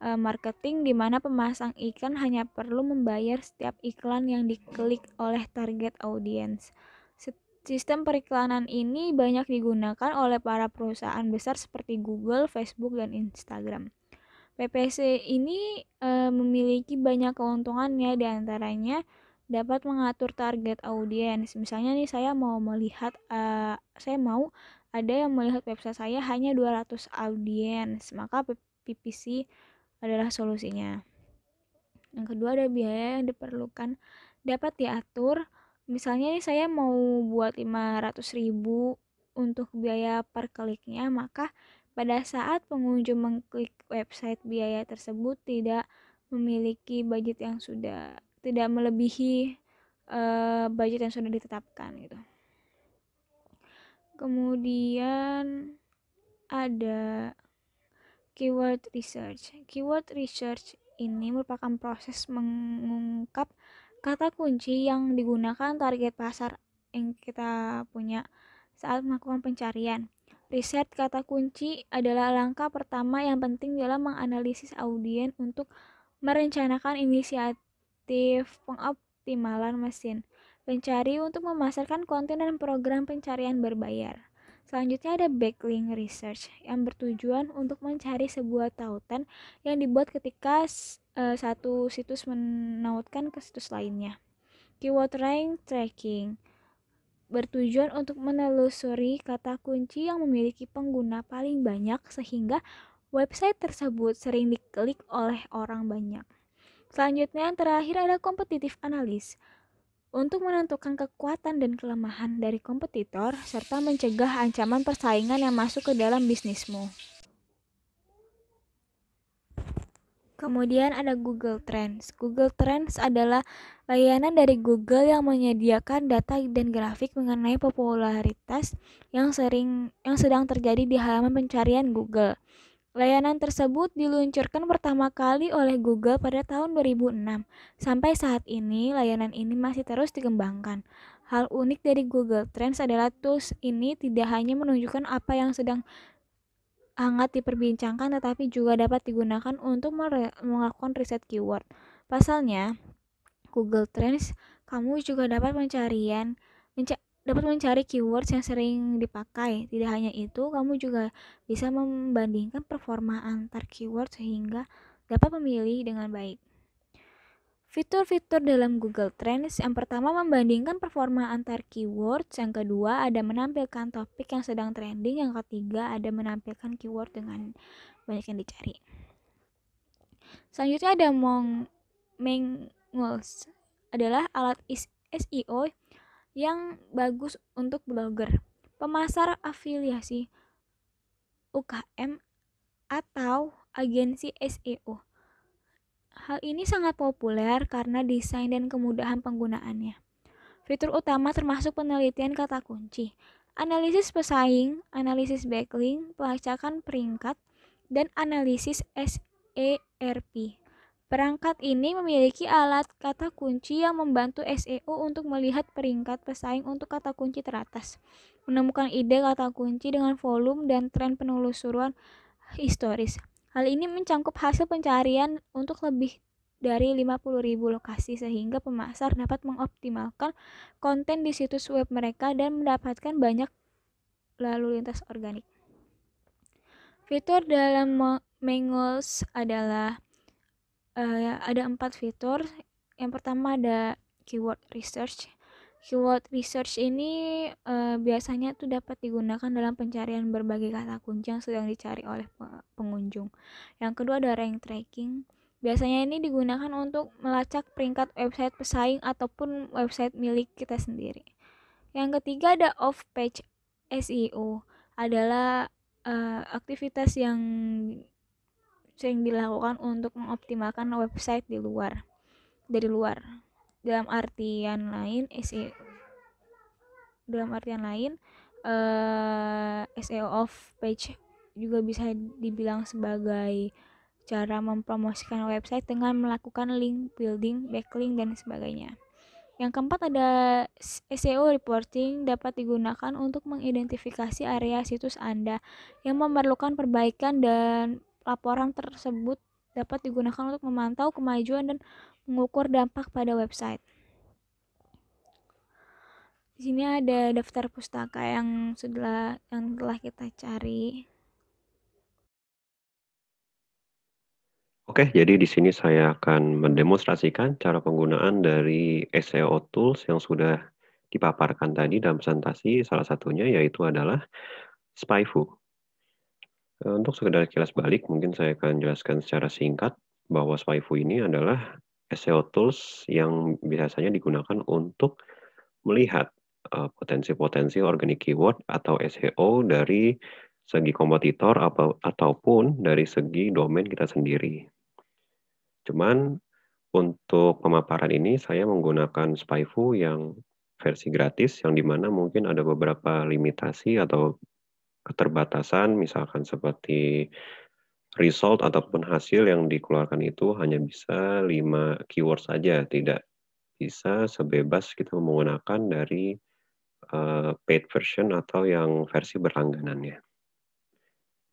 Eh, marketing di mana pemasang iklan hanya perlu membayar setiap iklan yang diklik oleh target audiens. Sistem periklanan ini banyak digunakan oleh para perusahaan besar seperti Google, Facebook, dan Instagram. PPC ini e, memiliki banyak keuntungan keuntungannya diantaranya dapat mengatur target audiens. Misalnya nih saya mau melihat e, saya mau ada yang melihat website saya hanya 200 audiens, maka PPC adalah solusinya. Yang kedua ada biaya yang diperlukan dapat diatur. Misalnya ini saya mau buat 500 untuk biaya per kliknya, maka pada saat pengunjung mengklik website biaya tersebut tidak memiliki budget yang sudah tidak melebihi uh, budget yang sudah ditetapkan gitu. Kemudian ada keyword research. Keyword research ini merupakan proses mengungkap kata kunci yang digunakan target pasar yang kita punya saat melakukan pencarian. Riset kata kunci adalah langkah pertama yang penting dalam menganalisis audien untuk merencanakan inisiatif pengoptimalan mesin pencari untuk memasarkan konten dan program pencarian berbayar. Selanjutnya ada backlink research yang bertujuan untuk mencari sebuah tautan yang dibuat ketika uh, satu situs menautkan ke situs lainnya. Keyword rank tracking bertujuan untuk menelusuri kata kunci yang memiliki pengguna paling banyak sehingga website tersebut sering diklik oleh orang banyak. Selanjutnya yang terakhir ada competitive analysis untuk menentukan kekuatan dan kelemahan dari kompetitor serta mencegah ancaman persaingan yang masuk ke dalam bisnismu. Kemudian ada Google Trends. Google Trends adalah layanan dari Google yang menyediakan data dan grafik mengenai popularitas yang sering yang sedang terjadi di halaman pencarian Google. Layanan tersebut diluncurkan pertama kali oleh Google pada tahun 2006. Sampai saat ini, layanan ini masih terus dikembangkan. Hal unik dari Google Trends adalah tools ini tidak hanya menunjukkan apa yang sedang hangat diperbincangkan tetapi juga dapat digunakan untuk melakukan riset keyword. Pasalnya, Google Trends kamu juga dapat pencarian menca dapat mencari keywords yang sering dipakai. Tidak hanya itu, kamu juga bisa membandingkan performa antar keyword sehingga dapat memilih dengan baik. Fitur-fitur dalam Google Trends yang pertama membandingkan performa antar keywords, yang kedua ada menampilkan topik yang sedang trending, yang ketiga ada menampilkan keyword dengan banyak yang dicari. Selanjutnya ada Mong adalah alat SEO yang bagus untuk blogger, pemasar afiliasi, UKM, atau agensi SEO. Hal ini sangat populer karena desain dan kemudahan penggunaannya. Fitur utama termasuk penelitian kata kunci, analisis pesaing, analisis backlink, pelacakan peringkat, dan analisis SERP Perangkat ini memiliki alat kata kunci yang membantu SEO untuk melihat peringkat pesaing untuk kata kunci teratas, menemukan ide kata kunci dengan volume dan tren penelusuran historis. Hal ini mencangkup hasil pencarian untuk lebih dari 50.000 lokasi sehingga pemasar dapat mengoptimalkan konten di situs web mereka dan mendapatkan banyak lalu lintas organik. Fitur dalam Mangles adalah uh, ada empat fitur. Yang pertama ada keyword research. Keyword research ini uh, biasanya tuh dapat digunakan dalam pencarian berbagai kata kunci yang sedang dicari oleh pengunjung. Yang kedua ada rank tracking. Biasanya ini digunakan untuk melacak peringkat website pesaing ataupun website milik kita sendiri. Yang ketiga ada off page SEO. Adalah uh, aktivitas yang sering yang dilakukan untuk mengoptimalkan website di luar dari luar dalam artian lain SEO dalam artian lain eh, SEO of page juga bisa dibilang sebagai cara mempromosikan website dengan melakukan link building, backlink dan sebagainya. Yang keempat ada SEO reporting dapat digunakan untuk mengidentifikasi area situs Anda yang memerlukan perbaikan dan laporan tersebut dapat digunakan untuk memantau kemajuan dan mengukur dampak pada website. Di sini ada daftar pustaka yang sudah yang telah kita cari. Oke, jadi di sini saya akan mendemonstrasikan cara penggunaan dari SEO tools yang sudah dipaparkan tadi dalam presentasi. Salah satunya yaitu adalah Spyfu. Eh, untuk sekedar kilas balik, mungkin saya akan jelaskan secara singkat bahwa SwiFu ini adalah SEO tools yang biasanya digunakan untuk melihat eh, potensi-potensi organic keyword atau SEO dari segi kompetitor atau, ataupun dari segi domain kita sendiri. Cuman untuk pemaparan ini saya menggunakan Spyfu yang versi gratis yang dimana mungkin ada beberapa limitasi atau keterbatasan misalkan seperti result ataupun hasil yang dikeluarkan itu hanya bisa 5 keyword saja, tidak bisa sebebas kita menggunakan dari uh, paid version atau yang versi berlangganannya.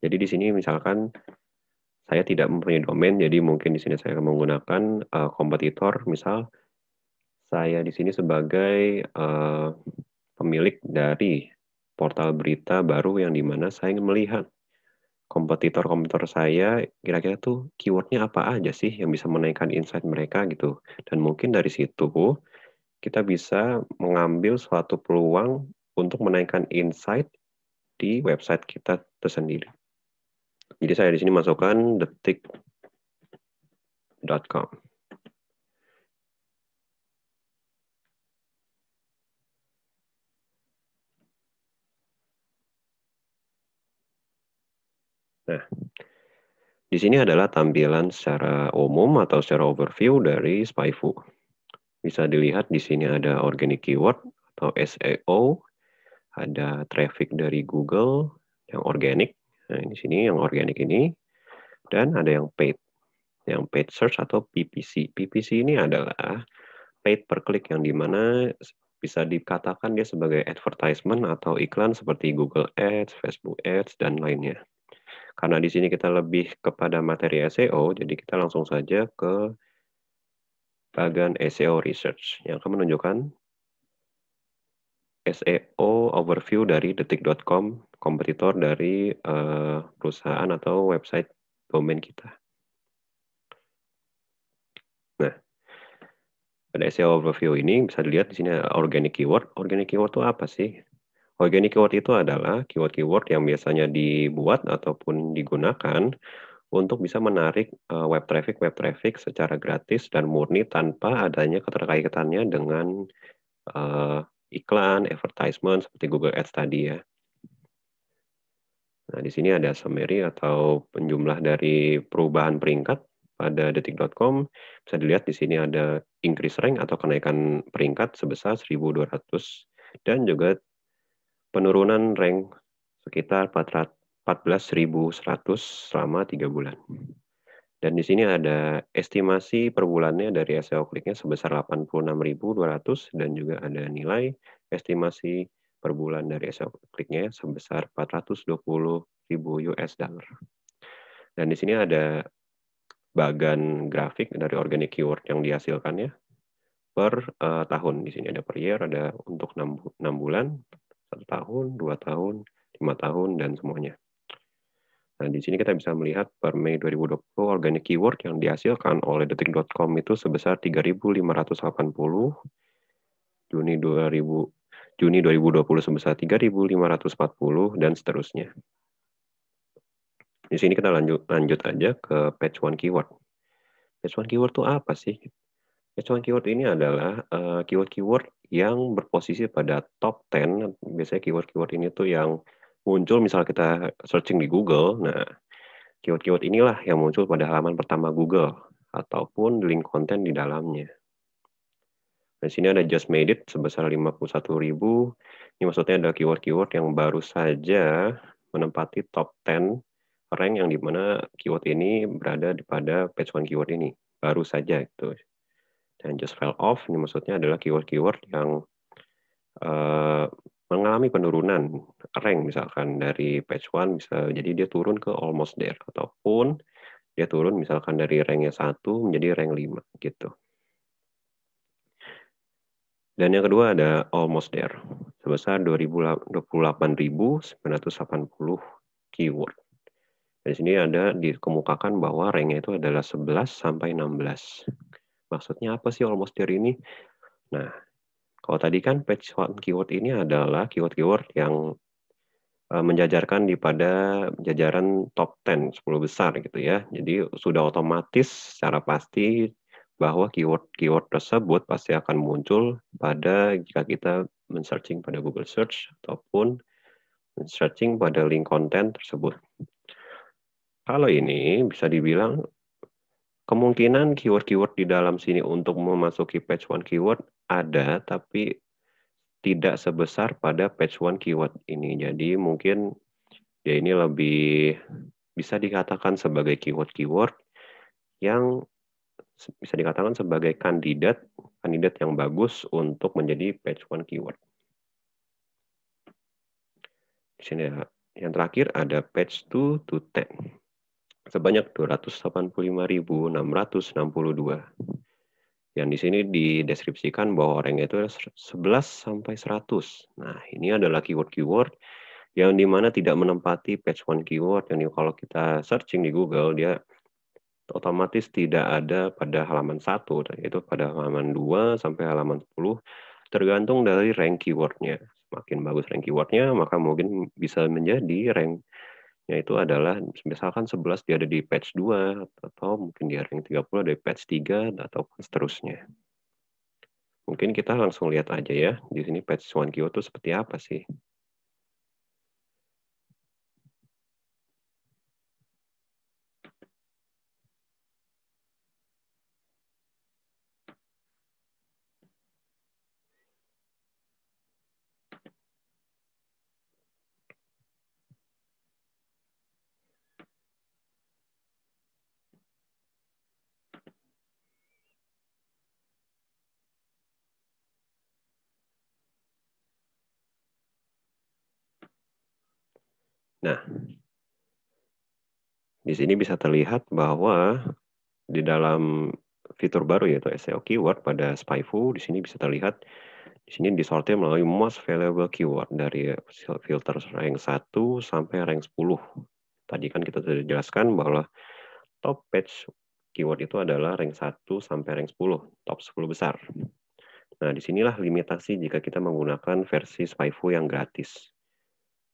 Jadi di sini misalkan saya tidak mempunyai domain, jadi mungkin di sini saya akan menggunakan uh, kompetitor. Misal saya di sini sebagai uh, pemilik dari portal berita baru yang dimana saya ingin melihat kompetitor-kompetitor saya kira-kira tuh keywordnya apa aja sih yang bisa menaikkan insight mereka gitu. Dan mungkin dari situ kita bisa mengambil suatu peluang untuk menaikkan insight di website kita tersendiri. Jadi saya di sini masukkan detik.com. Nah, di sini adalah tampilan secara umum atau secara overview dari SPyFu. Bisa dilihat di sini ada organic keyword atau SEO, ada traffic dari Google yang organic Nah, di sini yang organic ini dan ada yang paid. Yang paid search atau PPC. PPC ini adalah paid per klik yang dimana bisa dikatakan dia sebagai advertisement atau iklan seperti Google Ads, Facebook Ads, dan lainnya. Karena di sini kita lebih kepada materi SEO, jadi kita langsung saja ke bagian SEO Research yang akan menunjukkan SEO overview dari detik.com, kompetitor dari uh, perusahaan atau website domain kita. Nah, pada SEO overview ini bisa dilihat di sini organic keyword. Organic keyword itu apa sih? Organic keyword itu adalah keyword-keyword yang biasanya dibuat ataupun digunakan untuk bisa menarik eh, web traffic web traffic secara gratis dan murni tanpa adanya keterkaitannya dengan uh, iklan, advertisement seperti Google Ads tadi ya. Nah, di sini ada summary atau penjumlah dari perubahan peringkat pada detik.com. Bisa dilihat di sini ada increase rank atau kenaikan peringkat sebesar 1200 dan juga penurunan rank sekitar 14.100 selama 3 bulan. Dan di sini ada estimasi per bulannya dari SEO kliknya sebesar 86.200 dan juga ada nilai estimasi per bulan dari SEO kliknya sebesar 420.000 US dollar. Dan di sini ada bagan grafik dari organic keyword yang dihasilkannya per uh, tahun. Di sini ada per year, ada untuk 6, 6 bulan, satu tahun, dua tahun, lima tahun, dan semuanya. Nah, di sini kita bisa melihat per Mei 2020 organic keyword yang dihasilkan oleh detik.com itu sebesar 3.580, Juni 2000 Juni 2020 sebesar 3.540 dan seterusnya. Di sini kita lanjut lanjut aja ke page one keyword. Page one keyword itu apa sih? Acuan keyword ini adalah eh, keyword-keyword uh, yang berposisi pada top 10. Biasanya keyword-keyword ini tuh yang muncul misalnya kita searching di Google. Nah, keyword-keyword inilah yang muncul pada halaman pertama Google ataupun link konten di dalamnya. Di sini ada just made it sebesar 51.000. Ini maksudnya ada keyword-keyword yang baru saja menempati top 10 rank yang dimana keyword ini berada pada page one keyword ini. Baru saja Gitu dan just fell off ini maksudnya adalah keyword-keyword yang uh, mengalami penurunan rank misalkan dari page one, bisa jadi dia turun ke almost there ataupun dia turun misalkan dari rank ranknya satu menjadi rank 5 gitu. Dan yang kedua ada almost there sebesar 28.980 keyword. Dan di sini ada dikemukakan bahwa ranknya itu adalah 11 sampai 16 maksudnya apa sih almost there ini? Nah, kalau tadi kan page one keyword ini adalah keyword-keyword yang eh, menjajarkan di pada jajaran top 10, 10 besar gitu ya. Jadi sudah otomatis secara pasti bahwa keyword-keyword tersebut pasti akan muncul pada jika kita men-searching pada Google Search ataupun men-searching pada link konten tersebut. Kalau ini bisa dibilang Kemungkinan keyword-keyword di dalam sini untuk memasuki page one keyword ada, tapi tidak sebesar pada page one keyword ini. Jadi mungkin ya ini lebih bisa dikatakan sebagai keyword-keyword yang bisa dikatakan sebagai kandidat kandidat yang bagus untuk menjadi page one keyword. Di sini ya. yang terakhir ada page 2 to 10 sebanyak 285.662. Yang di sini dideskripsikan bahwa rank itu 11 sampai 100. Nah, ini adalah keyword-keyword yang dimana tidak menempati page one keyword yang kalau kita searching di Google dia otomatis tidak ada pada halaman 1 yaitu pada halaman 2 sampai halaman 10 tergantung dari rank keywordnya semakin bagus rank keywordnya maka mungkin bisa menjadi rank yaitu adalah misalkan 11 dia ada di patch 2 atau mungkin di ring 30 ada di patch 3 atau seterusnya. Mungkin kita langsung lihat aja ya di sini patch 1 Kyo itu seperti apa sih. Nah, di sini bisa terlihat bahwa di dalam fitur baru yaitu SEO keyword pada Spyfu di sini bisa terlihat di sini disortir melalui most valuable keyword dari filter rank 1 sampai rank 10. Tadi kan kita sudah jelaskan bahwa top page keyword itu adalah rank 1 sampai rank 10, top 10 besar. Nah, disinilah limitasi jika kita menggunakan versi Spyfu yang gratis.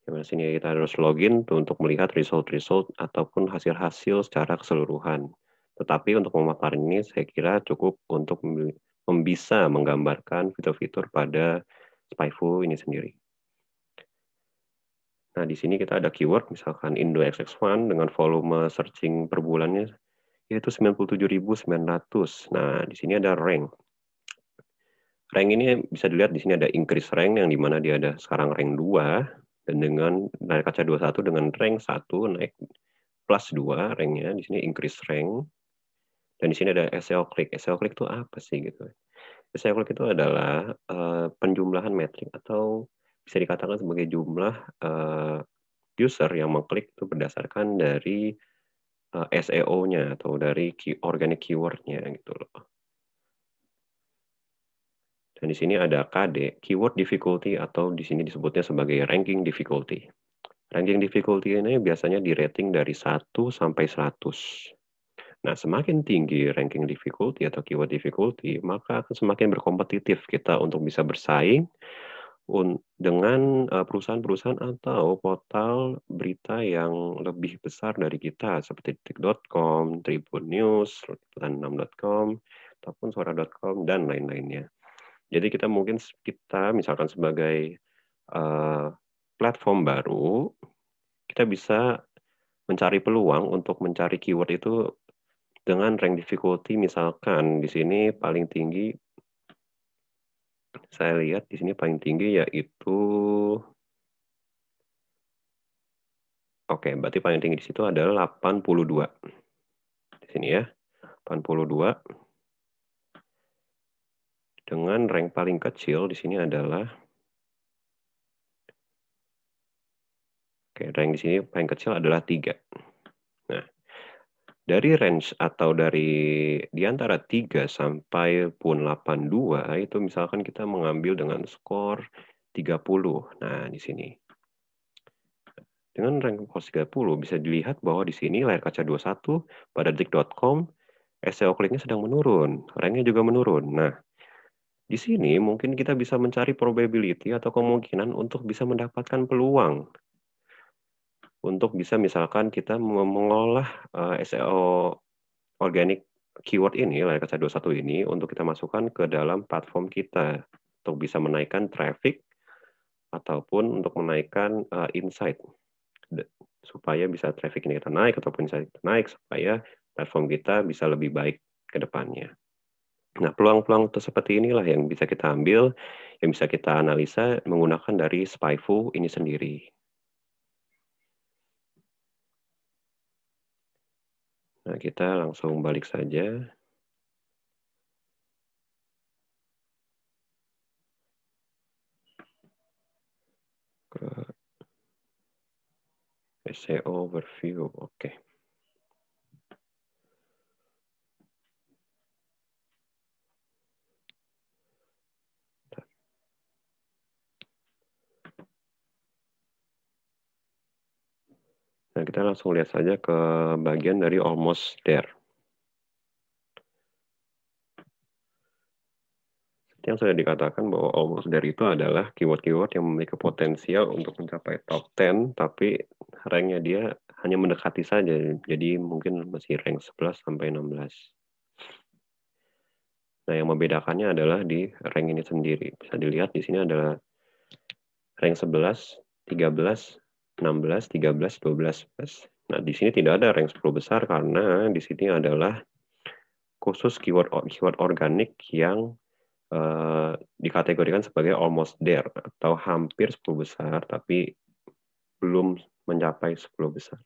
Di sini kita harus login untuk melihat result-result ataupun hasil-hasil secara keseluruhan. Tetapi untuk memaparkan ini saya kira cukup untuk bisa menggambarkan fitur-fitur pada SpyFu ini sendiri. Nah, di sini kita ada keyword, misalkan Indo XX1 dengan volume searching per bulannya yaitu 97.900. Nah, di sini ada rank. Rank ini bisa dilihat di sini ada increase rank yang dimana dia ada sekarang rank 2, dan dengan naik kaca 21 dengan rank 1 naik plus 2 ranknya di sini increase rank dan di sini ada SEO click SEO click itu apa sih gitu SEO click itu adalah uh, penjumlahan metrik atau bisa dikatakan sebagai jumlah uh, user yang mengklik itu berdasarkan dari uh, eh, SEO-nya atau dari key, organic keyword-nya gitu loh dan di sini ada KD, keyword difficulty atau di sini disebutnya sebagai ranking difficulty. Ranking difficulty ini biasanya di rating dari 1 sampai 100. Nah, semakin tinggi ranking difficulty atau keyword difficulty, maka akan semakin berkompetitif kita untuk bisa bersaing dengan eh, perusahaan-perusahaan atau portal berita yang lebih besar dari kita seperti detik.com, Tribun News, 6com ataupun suara.com dan lain-lainnya. Jadi kita mungkin kita misalkan sebagai uh, platform baru, kita bisa mencari peluang untuk mencari keyword itu dengan rank difficulty misalkan di sini paling tinggi saya lihat di sini paling tinggi yaitu Oke, berarti paling tinggi di situ adalah 82. Di sini ya. 82 dengan rank paling kecil di sini adalah Oke, rank di sini paling kecil adalah tiga. Nah, dari range atau dari di antara 3 sampai pun 82 itu misalkan kita mengambil dengan skor 30. Nah, di sini. Dengan rank pos 30 bisa dilihat bahwa di sini layar kaca 21 pada detik.com SEO kliknya sedang menurun, ranknya juga menurun. Nah, di sini mungkin kita bisa mencari probability atau kemungkinan untuk bisa mendapatkan peluang untuk bisa misalkan kita mengolah uh, eh, SEO organic keyword ini layar kaca 21 ini untuk kita masukkan ke dalam platform kita untuk bisa menaikkan traffic ataupun untuk menaikkan uh, insight supaya bisa traffic ini kita naik ataupun insight kita naik supaya platform kita bisa lebih baik ke depannya. Nah, peluang-peluang seperti inilah yang bisa kita ambil, yang bisa kita analisa menggunakan dari SPIFU ini sendiri. Nah, kita langsung balik saja. Ke SEO overview, oke. Okay. Nah, kita langsung lihat saja ke bagian dari almost there. yang sudah dikatakan bahwa almost there itu adalah keyword-keyword yang memiliki potensial untuk mencapai top 10, tapi ranknya dia hanya mendekati saja. Jadi mungkin masih rank 11 sampai 16. Nah, yang membedakannya adalah di rank ini sendiri. Bisa dilihat di sini adalah rank 11, 13, 16, 13, 12 11. Nah, di sini tidak ada rank 10 besar karena di sini adalah khusus keyword keyword organik yang uh, dikategorikan sebagai almost there atau hampir 10 besar tapi belum mencapai 10 besar.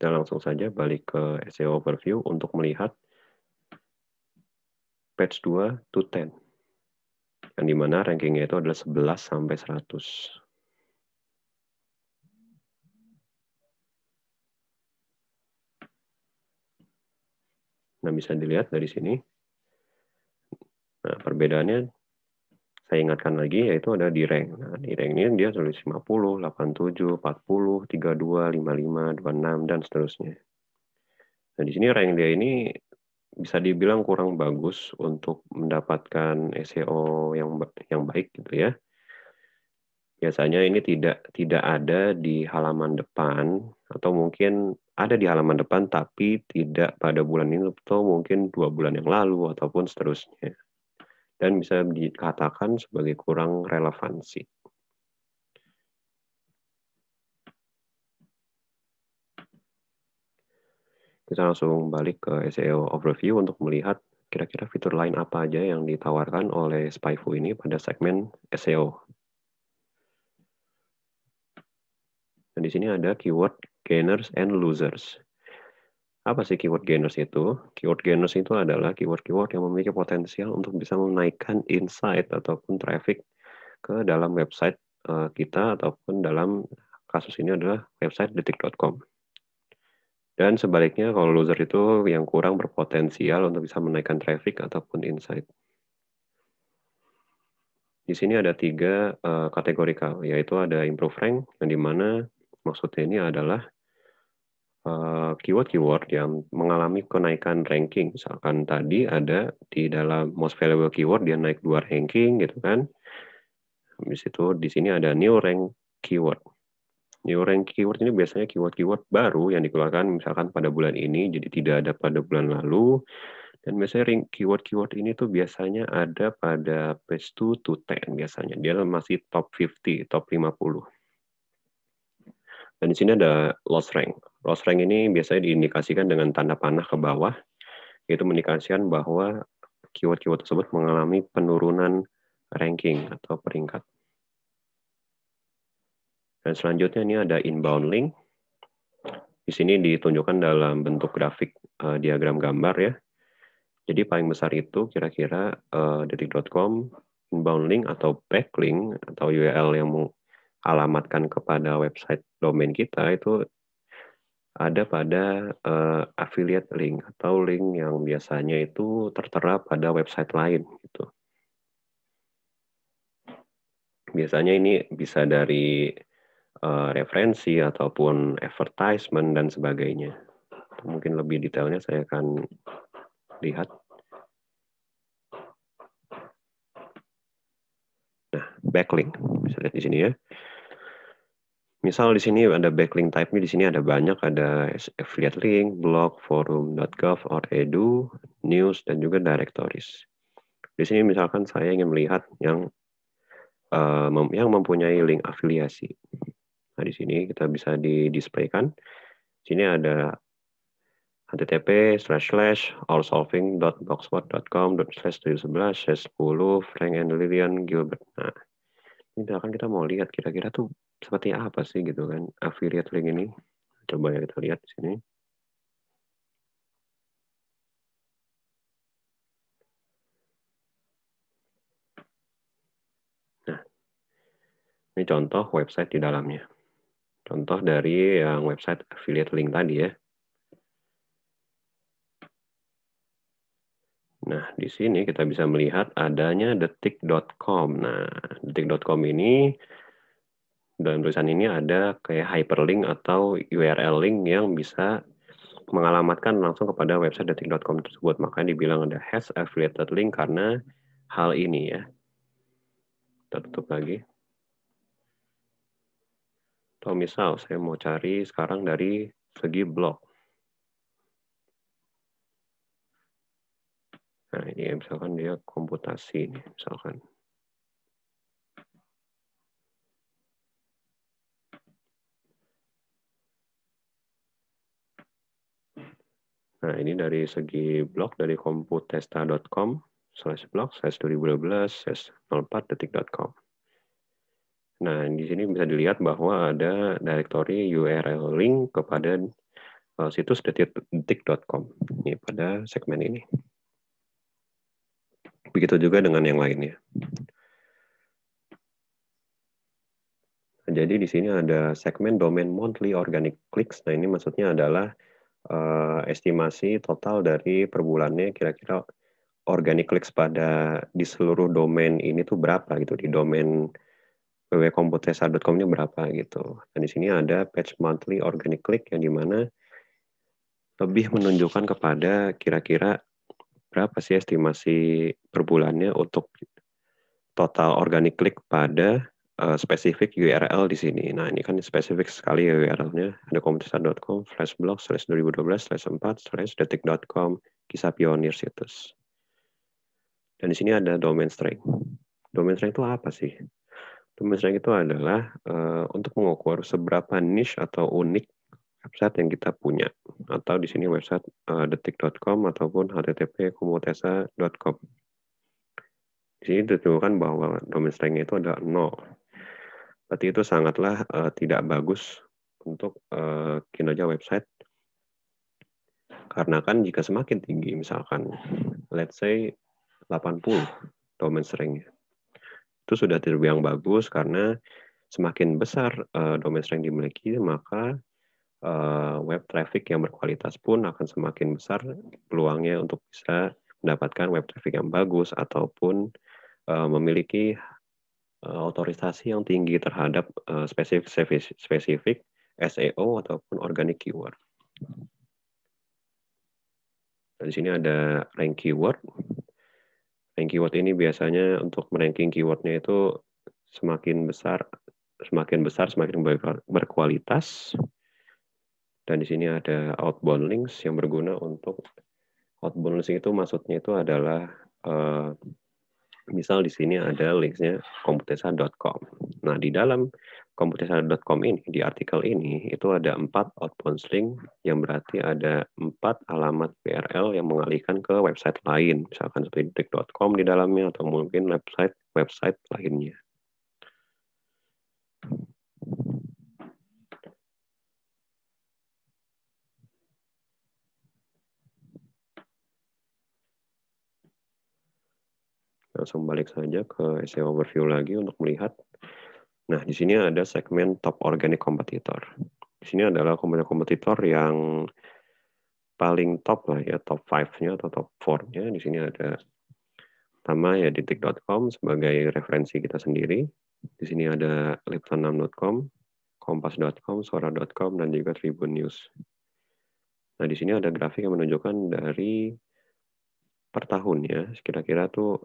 Kita langsung saja balik ke SEO overview untuk melihat patch 2 to 10. Yang dimana rankingnya itu adalah 11 sampai 100. Nah, bisa dilihat dari sini. Nah, perbedaannya saya ingatkan lagi yaitu ada di rank. Nah, di rank ini dia tulis 50, 87, 40, 32, 55, 26 dan seterusnya. Nah, di sini rank dia ini bisa dibilang kurang bagus untuk mendapatkan SEO yang yang baik gitu ya. Biasanya ini tidak tidak ada di halaman depan atau mungkin ada di halaman depan tapi tidak pada bulan ini atau mungkin dua bulan yang lalu ataupun seterusnya. Dan bisa dikatakan sebagai kurang relevansi. Kita langsung balik ke SEO overview untuk melihat kira-kira fitur lain apa aja yang ditawarkan oleh Spyfu ini pada segmen SEO. dan di sini ada keyword gainers and losers. Apa sih keyword gainers itu? Keyword gainers itu adalah keyword-keyword yang memiliki potensial untuk bisa menaikkan insight ataupun traffic ke dalam website eh, kita ataupun dalam kasus ini adalah website detik.com. Dan sebaliknya kalau loser itu yang kurang berpotensial untuk bisa menaikkan traffic ataupun insight. Di sini ada tiga uh, kategori yaitu ada improve rank yang dimana maksudnya ini adalah keyword-keyword eh, uh, yang mengalami kenaikan ranking. Misalkan tadi ada di dalam most valuable keyword dia naik dua ranking gitu kan. Habis itu di sini ada new rank keyword. New ya, rank keyword ini biasanya keyword-keyword baru yang dikeluarkan misalkan pada bulan ini, jadi tidak ada pada bulan lalu. Dan biasanya ring keyword-keyword ini tuh biasanya ada pada page 2 to 10 biasanya. Dia masih top 50, top 50. Dan di sini ada loss rank. Loss rank ini biasanya diindikasikan dengan tanda panah ke bawah, yaitu mendikasikan bahwa keyword-keyword tersebut mengalami penurunan ranking atau peringkat. Dan selanjutnya ini ada inbound link. Di sini ditunjukkan dalam bentuk grafik uh, diagram gambar ya. Jadi paling besar itu kira-kira uh, .com inbound link atau backlink atau URL yang alamatkan kepada website domain kita itu ada pada uh, affiliate link atau link yang biasanya itu tertera pada website lain gitu. Biasanya ini bisa dari uh, referensi ataupun advertisement dan sebagainya. Mungkin lebih detailnya saya akan lihat. Nah, backlink bisa lihat di sini ya. Misal di sini ada backlink type-nya, di sini ada banyak, ada affiliate link, blog, forum gov or edu, news, dan juga directories. Di sini misalkan saya ingin melihat yang uh, yang mempunyai link afiliasi. Nah, di sini kita bisa di Di sini ada http slash slash allsolving.blogspot.com slash 2011 slash 10 Frank and Lillian Gilbert. Nah, ini misalkan kita mau lihat kira-kira tuh seperti apa sih gitu kan affiliate link ini. Coba ya kita lihat di sini. Nah, ini contoh website di dalamnya. Contoh dari yang website affiliate link tadi ya. Nah, di sini kita bisa melihat adanya detik.com. Nah, detik.com ini dalam tulisan ini ada kayak hyperlink atau URL link yang bisa mengalamatkan langsung kepada website detik.com tersebut. Makanya dibilang ada has affiliated link karena hal ini ya. Kita tutup lagi. Atau misal saya mau cari sekarang dari segi blok. Nah, ini misalkan dia komputasi ini misalkan. Nah, ini dari segi blog dari komputesta.com slash blog slash 2012 slash 04 detik.com. Nah, di sini bisa dilihat bahwa ada directory URL link kepada eh, situs detik.com ini pada segmen ini. Begitu juga dengan yang lainnya. jadi di sini ada segmen domain monthly organic clicks. Nah, ini maksudnya adalah uh, estimasi total dari per bulannya kira-kira organic clicks pada di seluruh domain ini tuh berapa gitu di domain www.komputesa.com-nya berapa gitu. Dan di sini ada page monthly organic click yang dimana lebih menunjukkan kepada kira-kira berapa sih estimasi per bulannya untuk total organic click pada uh, spesifik URL di sini. Nah ini kan spesifik sekali ya URL-nya. Ada komputesa.com, slash blog, slash 2012, slash 4, slash detik.com, kisah pionir situs. Dan di sini ada domain string. Domain string itu apa sih? Rumusnya itu adalah uh, untuk mengukur seberapa niche atau unik website yang kita punya. Atau di sini website uh, eh, detik.com ataupun http komotesacom Di sini ditemukan bahwa domain strength itu adalah 0. Berarti itu sangatlah uh, tidak bagus untuk uh, kinerja website. Karena kan jika semakin tinggi, misalkan let's say 80 domain strength itu sudah terbilang bagus karena semakin besar uh, domain strength dimiliki maka uh, web traffic yang berkualitas pun akan semakin besar peluangnya untuk bisa mendapatkan web traffic yang bagus ataupun uh, memiliki uh, yang tinggi terhadap uh, spesifik spesifik SEO e ataupun organic keyword. Di sini ada rank keyword. Ranking keyword ini biasanya untuk meranking keywordnya itu semakin besar, semakin besar, semakin berkualitas. Dan di sini ada outbound links yang berguna untuk outbound links itu maksudnya itu adalah uh, misal di sini ada linksnya komputesa.com. Nah di dalam computational.com ini di artikel ini itu ada empat outbound link yang berarti ada empat alamat URL yang mengalihkan ke website lain misalkan seperti detik.com di dalamnya atau mungkin website website lainnya. Langsung balik saja ke SEO overview lagi untuk melihat Nah, di sini ada segmen top organic competitor. Di sini adalah kompetitor-kompetitor yang paling top lah ya, top 5-nya atau top 4-nya. Di sini ada pertama ya detik.com sebagai referensi kita sendiri. Di sini ada liputan6.com kompas.com, suara.com, dan juga Tribun News. Nah, di sini ada grafik yang menunjukkan dari per tahun ya, kira-kira tuh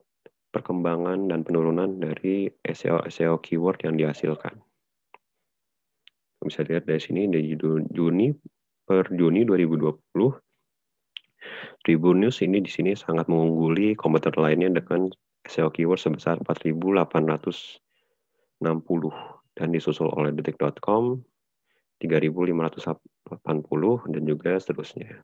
perkembangan dan penurunan dari SEO SEO keyword yang dihasilkan. Bisa dilihat dari sini dari Juni per Juni 2020 Tribun News ini di sini sangat mengungguli komputer lainnya dengan SEO keyword sebesar 4860 dan disusul oleh detik.com 3580 dan juga seterusnya.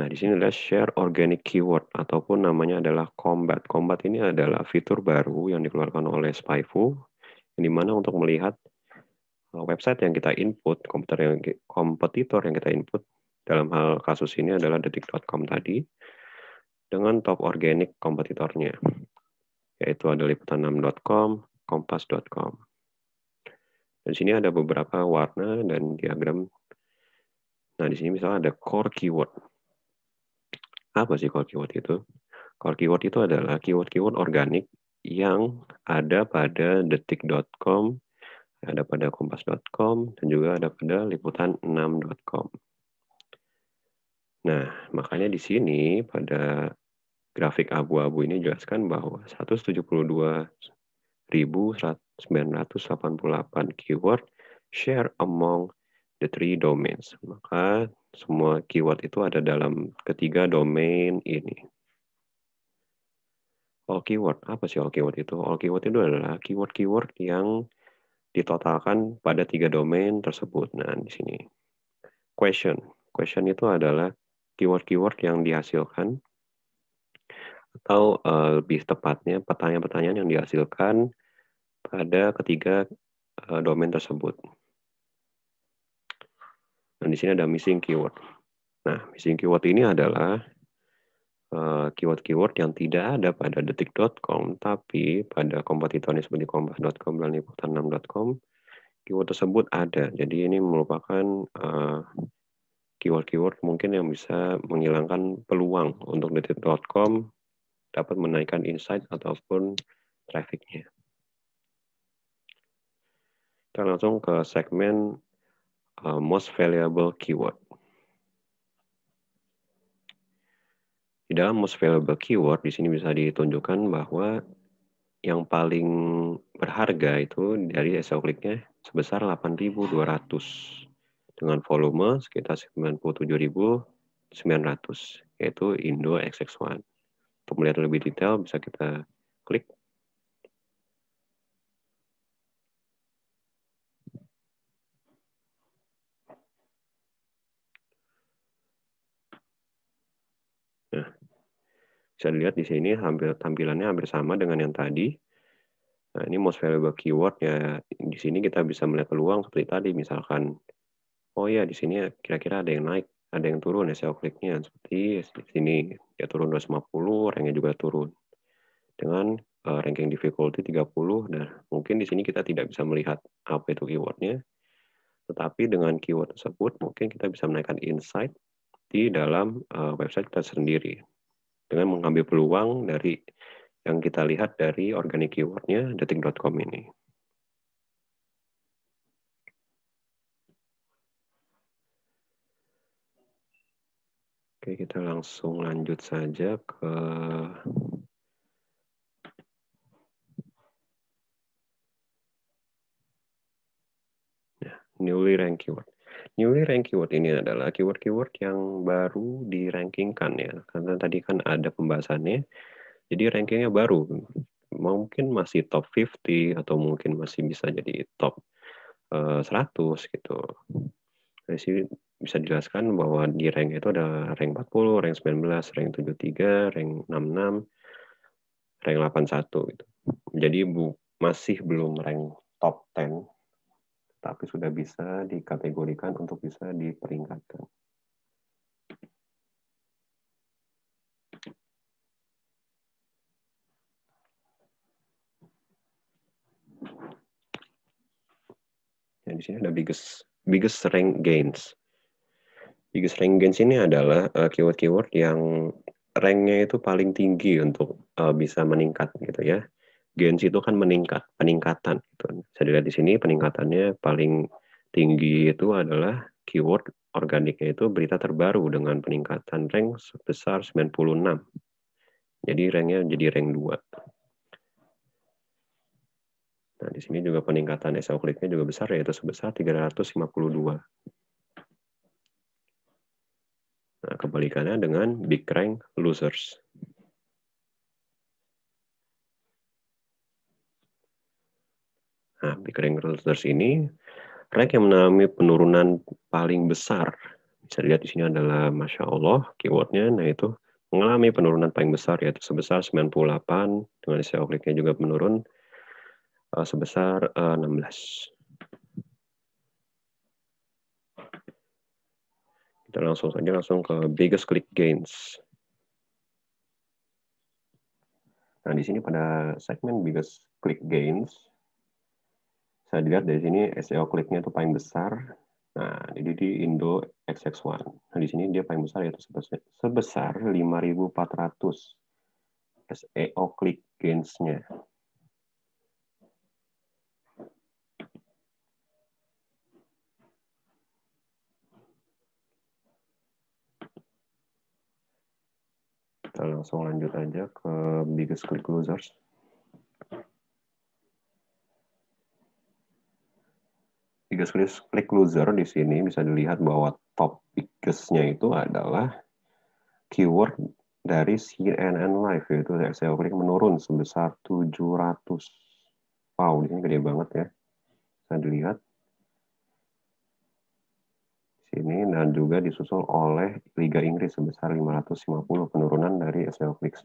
Nah, di sini adalah share organic keyword ataupun namanya adalah combat. Combat ini adalah fitur baru yang dikeluarkan oleh Spyfu di mana untuk melihat uh, website yang kita input, komputer yang kompetitor yang kita input dalam hal kasus ini adalah detik.com tadi dengan top organic kompetitornya yaitu ada liputan6.com, kompas.com. Dan sini ada beberapa warna dan diagram. Nah, di sini misalnya ada core keyword apa sih call keyword itu? Call keyword itu adalah keyword-keyword organik yang ada pada detik.com, ada pada kompas.com, dan juga ada pada liputan6.com. Nah, makanya di sini pada grafik abu-abu ini jelaskan bahwa 172.988 keyword share among the three domains. Maka semua keyword itu ada dalam ketiga domain ini. All keyword, apa sih all keyword itu? All keyword itu adalah keyword-keyword yang ditotalkan pada tiga domain tersebut. Nah, di sini question. Question itu adalah keyword-keyword yang dihasilkan atau uh, lebih tepatnya pertanyaan-pertanyaan yang dihasilkan pada ketiga uh, domain tersebut. Dan di sini ada missing keyword. Nah, missing keyword ini adalah eh, keyword-keyword uh, yang tidak ada pada detik.com, tapi pada kompetitornya seperti kompas.com dan liputan6.com, keyword tersebut ada. Jadi ini merupakan eh, keyword-keyword uh, mungkin yang bisa menghilangkan peluang untuk detik.com dapat menaikkan insight ataupun trafficnya. Kita langsung ke segmen uh, most valuable keyword. Di dalam most valuable keyword di sini bisa ditunjukkan bahwa yang paling berharga itu dari SEO kliknya sebesar 8.200 dengan volume sekitar 97.900 yaitu Indo XX1. Untuk melihat lebih detail bisa kita klik Bisa dilihat di sini hampir tampilannya hampir sama dengan yang tadi. Nah, ini most valuable keyword ya di sini kita bisa melihat peluang seperti tadi misalkan oh ya di sini kira-kira ada yang naik, ada yang turun ya SEO kliknya seperti di sini ya turun 250, ranknya juga turun. Dengan uh, ranking difficulty 30 dan nah, mungkin di sini kita tidak bisa melihat apa itu keywordnya. Tetapi dengan keyword tersebut mungkin kita bisa menaikkan insight di dalam uh, website kita sendiri dengan mengambil peluang dari yang kita lihat dari organic keywordnya detik.com ini. Oke, kita langsung lanjut saja ke ya, newly rank keyword. Newly rank keyword ini adalah keyword-keyword yang baru dirankingkan ya. Karena tadi kan ada pembahasannya. Jadi rankingnya baru. Mungkin masih top 50 atau mungkin masih bisa jadi top 100 eh, gitu. Dari sini bisa dijelaskan bahwa di rank itu ada rank 40, rank 19, rank 73, rank 66, rank 81 gitu. Jadi bu, masih belum rank top 10 tapi sudah bisa dikategorikan untuk bisa diperingkatkan. Ya, di sini ada biggest biggest rank gains. Biggest rank gains ini adalah eh, keyword-keyword uh, yang ranknya itu paling tinggi untuk uh, bisa meningkat gitu ya. Gen Z itu kan meningkat, peningkatan. Gitu. Saya dilihat di sini peningkatannya paling tinggi itu adalah keyword organiknya itu berita terbaru dengan peningkatan rank sebesar 96. Jadi ranknya jadi rank 2. Nah, di sini juga peningkatan SEO kliknya juga besar, yaitu sebesar 352. Nah, kebalikannya dengan big rank losers. Nah, Pickering Reuters ini rank yang mengalami penurunan paling besar. Bisa dilihat di sini adalah Masya Allah, keywordnya, nah itu mengalami penurunan paling besar yaitu sebesar 98 dengan SEO kliknya juga menurun uh, sebesar uh, eh, 16. Kita langsung saja langsung ke biggest click gains. Nah, di sini pada segmen biggest click gains saya dilihat dari sini SEO kliknya itu paling besar. Nah, jadi di Indo XX1. Nah, di sini dia paling besar yaitu sebesar, sebesar 5.400 SEO klik gains-nya. Kita langsung lanjut aja ke biggest click losers. biggest risk click loser di sini bisa dilihat bahwa top biggest-nya itu adalah keyword dari CNN Live yaitu SEO klik menurun sebesar 700. Wow, ini gede banget ya. Bisa dilihat sini dan juga disusul oleh Liga Inggris sebesar 550 penurunan dari SEO clicks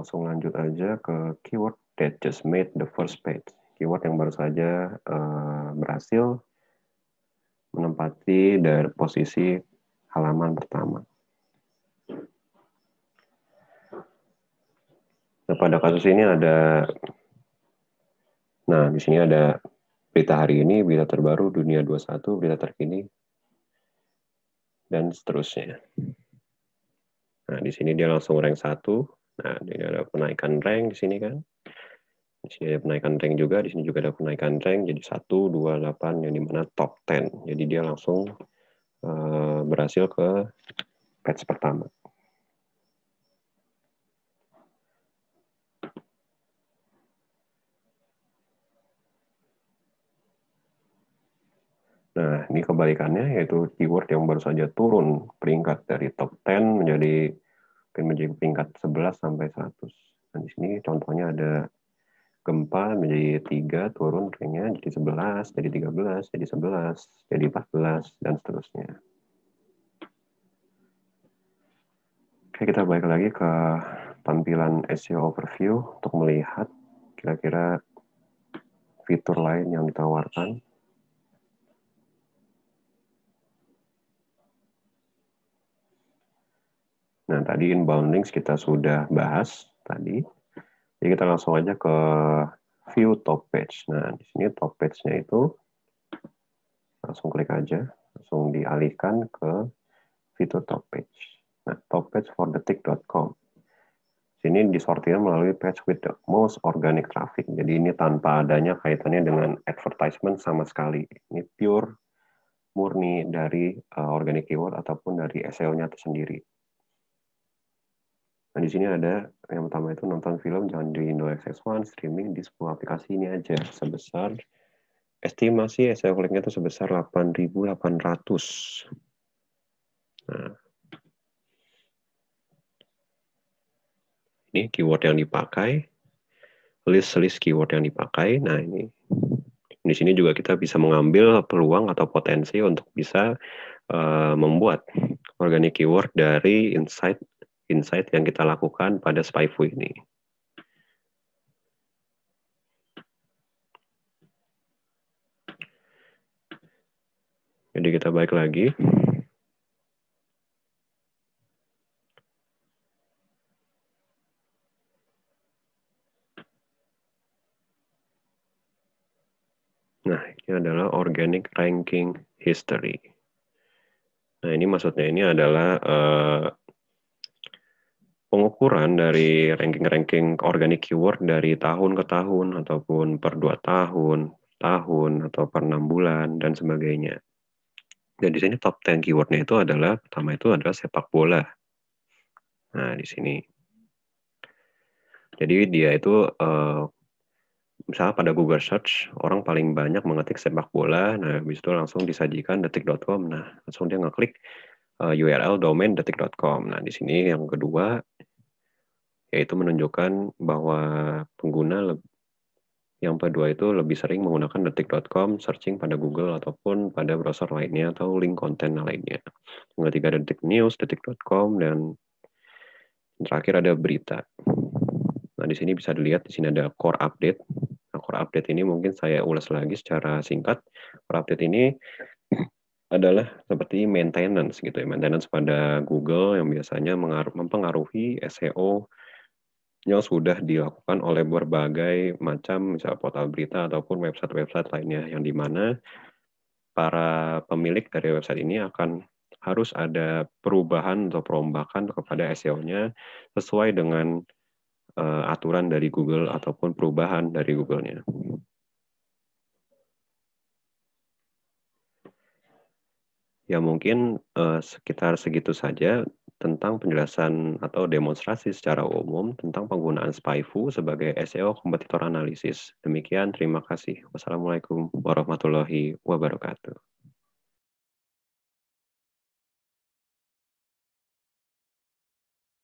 langsung lanjut aja ke keyword that just made the first page. Keyword yang baru saja uh, berhasil menempati dari posisi halaman pertama. Nah, pada kasus ini ada Nah, di sini ada berita hari ini, berita terbaru dunia 21, berita terkini dan seterusnya. Nah, di sini dia langsung rank 1 Nah, di sini ada penaikan rank di sini kan. Di sini ada penaikan rank juga, di sini juga ada penaikan rank jadi 1 2 8 yang dimana top 10. Jadi dia langsung uh, berhasil ke patch pertama. Nah, ini kebalikannya yaitu keyword yang baru saja turun peringkat dari top 10 menjadi mungkin menjadi peringkat 11 sampai 100. Nah, di sini contohnya ada gempa menjadi 3, turun kayaknya jadi 11, jadi 13, jadi 11, jadi 14, dan seterusnya. Oke, kita balik lagi ke tampilan SEO overview untuk melihat kira-kira fitur lain yang ditawarkan Nah, tadi inbound links kita sudah bahas tadi. Jadi kita langsung aja ke view top page. Nah, di sini top page-nya itu langsung klik aja, langsung dialihkan ke fitur top page. Nah, top page for the tick.com. Sini disortir melalui page with the most organic traffic. Jadi ini tanpa adanya kaitannya dengan advertisement sama sekali. Ini pure murni dari eh, organic keyword ataupun dari SEO-nya tersendiri. Nah, di sini ada yang pertama itu nonton film jangan di Indo xx 1 streaming di sebuah aplikasi ini aja sebesar estimasi SEO linknya itu sebesar 8.800. Nah, ini keyword yang dipakai, list-list keyword yang dipakai. Nah, ini di sini juga kita bisa mengambil peluang atau potensi untuk bisa uh, membuat organic keyword dari insight insight yang kita lakukan pada SPIFU ini. Jadi kita balik lagi. Nah, ini adalah organic ranking history. Nah, ini maksudnya ini adalah uh, pengukuran dari ranking-ranking organic keyword dari tahun ke tahun ataupun per dua tahun, tahun atau per enam bulan dan sebagainya. Dan di sini top 10 keywordnya itu adalah pertama itu adalah sepak bola. Nah di sini, jadi dia itu uh, misalnya pada Google search orang paling banyak mengetik sepak bola, nah habis itu langsung disajikan detik.com, nah langsung dia ngeklik uh, eh, URL domain detik.com. Nah, di sini yang kedua yaitu menunjukkan bahwa pengguna yang kedua itu lebih sering menggunakan detik.com searching pada Google ataupun pada browser lainnya atau link konten lainnya. Yang ketiga ada detik news, detik.com, dan terakhir ada berita. Nah, di sini bisa dilihat di sini ada core update. Nah, core update ini mungkin saya ulas lagi secara singkat. Core update ini adalah seperti maintenance gitu ya, maintenance pada Google yang biasanya mempengaruhi SEO yang sudah dilakukan oleh berbagai macam misal portal berita ataupun website-website lainnya yang di mana para pemilik dari website ini akan harus ada perubahan atau perombakan kepada SEO-nya sesuai dengan uh, aturan dari Google ataupun perubahan dari Google-nya. Ya mungkin uh, sekitar segitu saja tentang penjelasan atau demonstrasi secara umum tentang penggunaan SPIFU sebagai SEO kompetitor analisis. Demikian, terima kasih. Wassalamualaikum warahmatullahi wabarakatuh.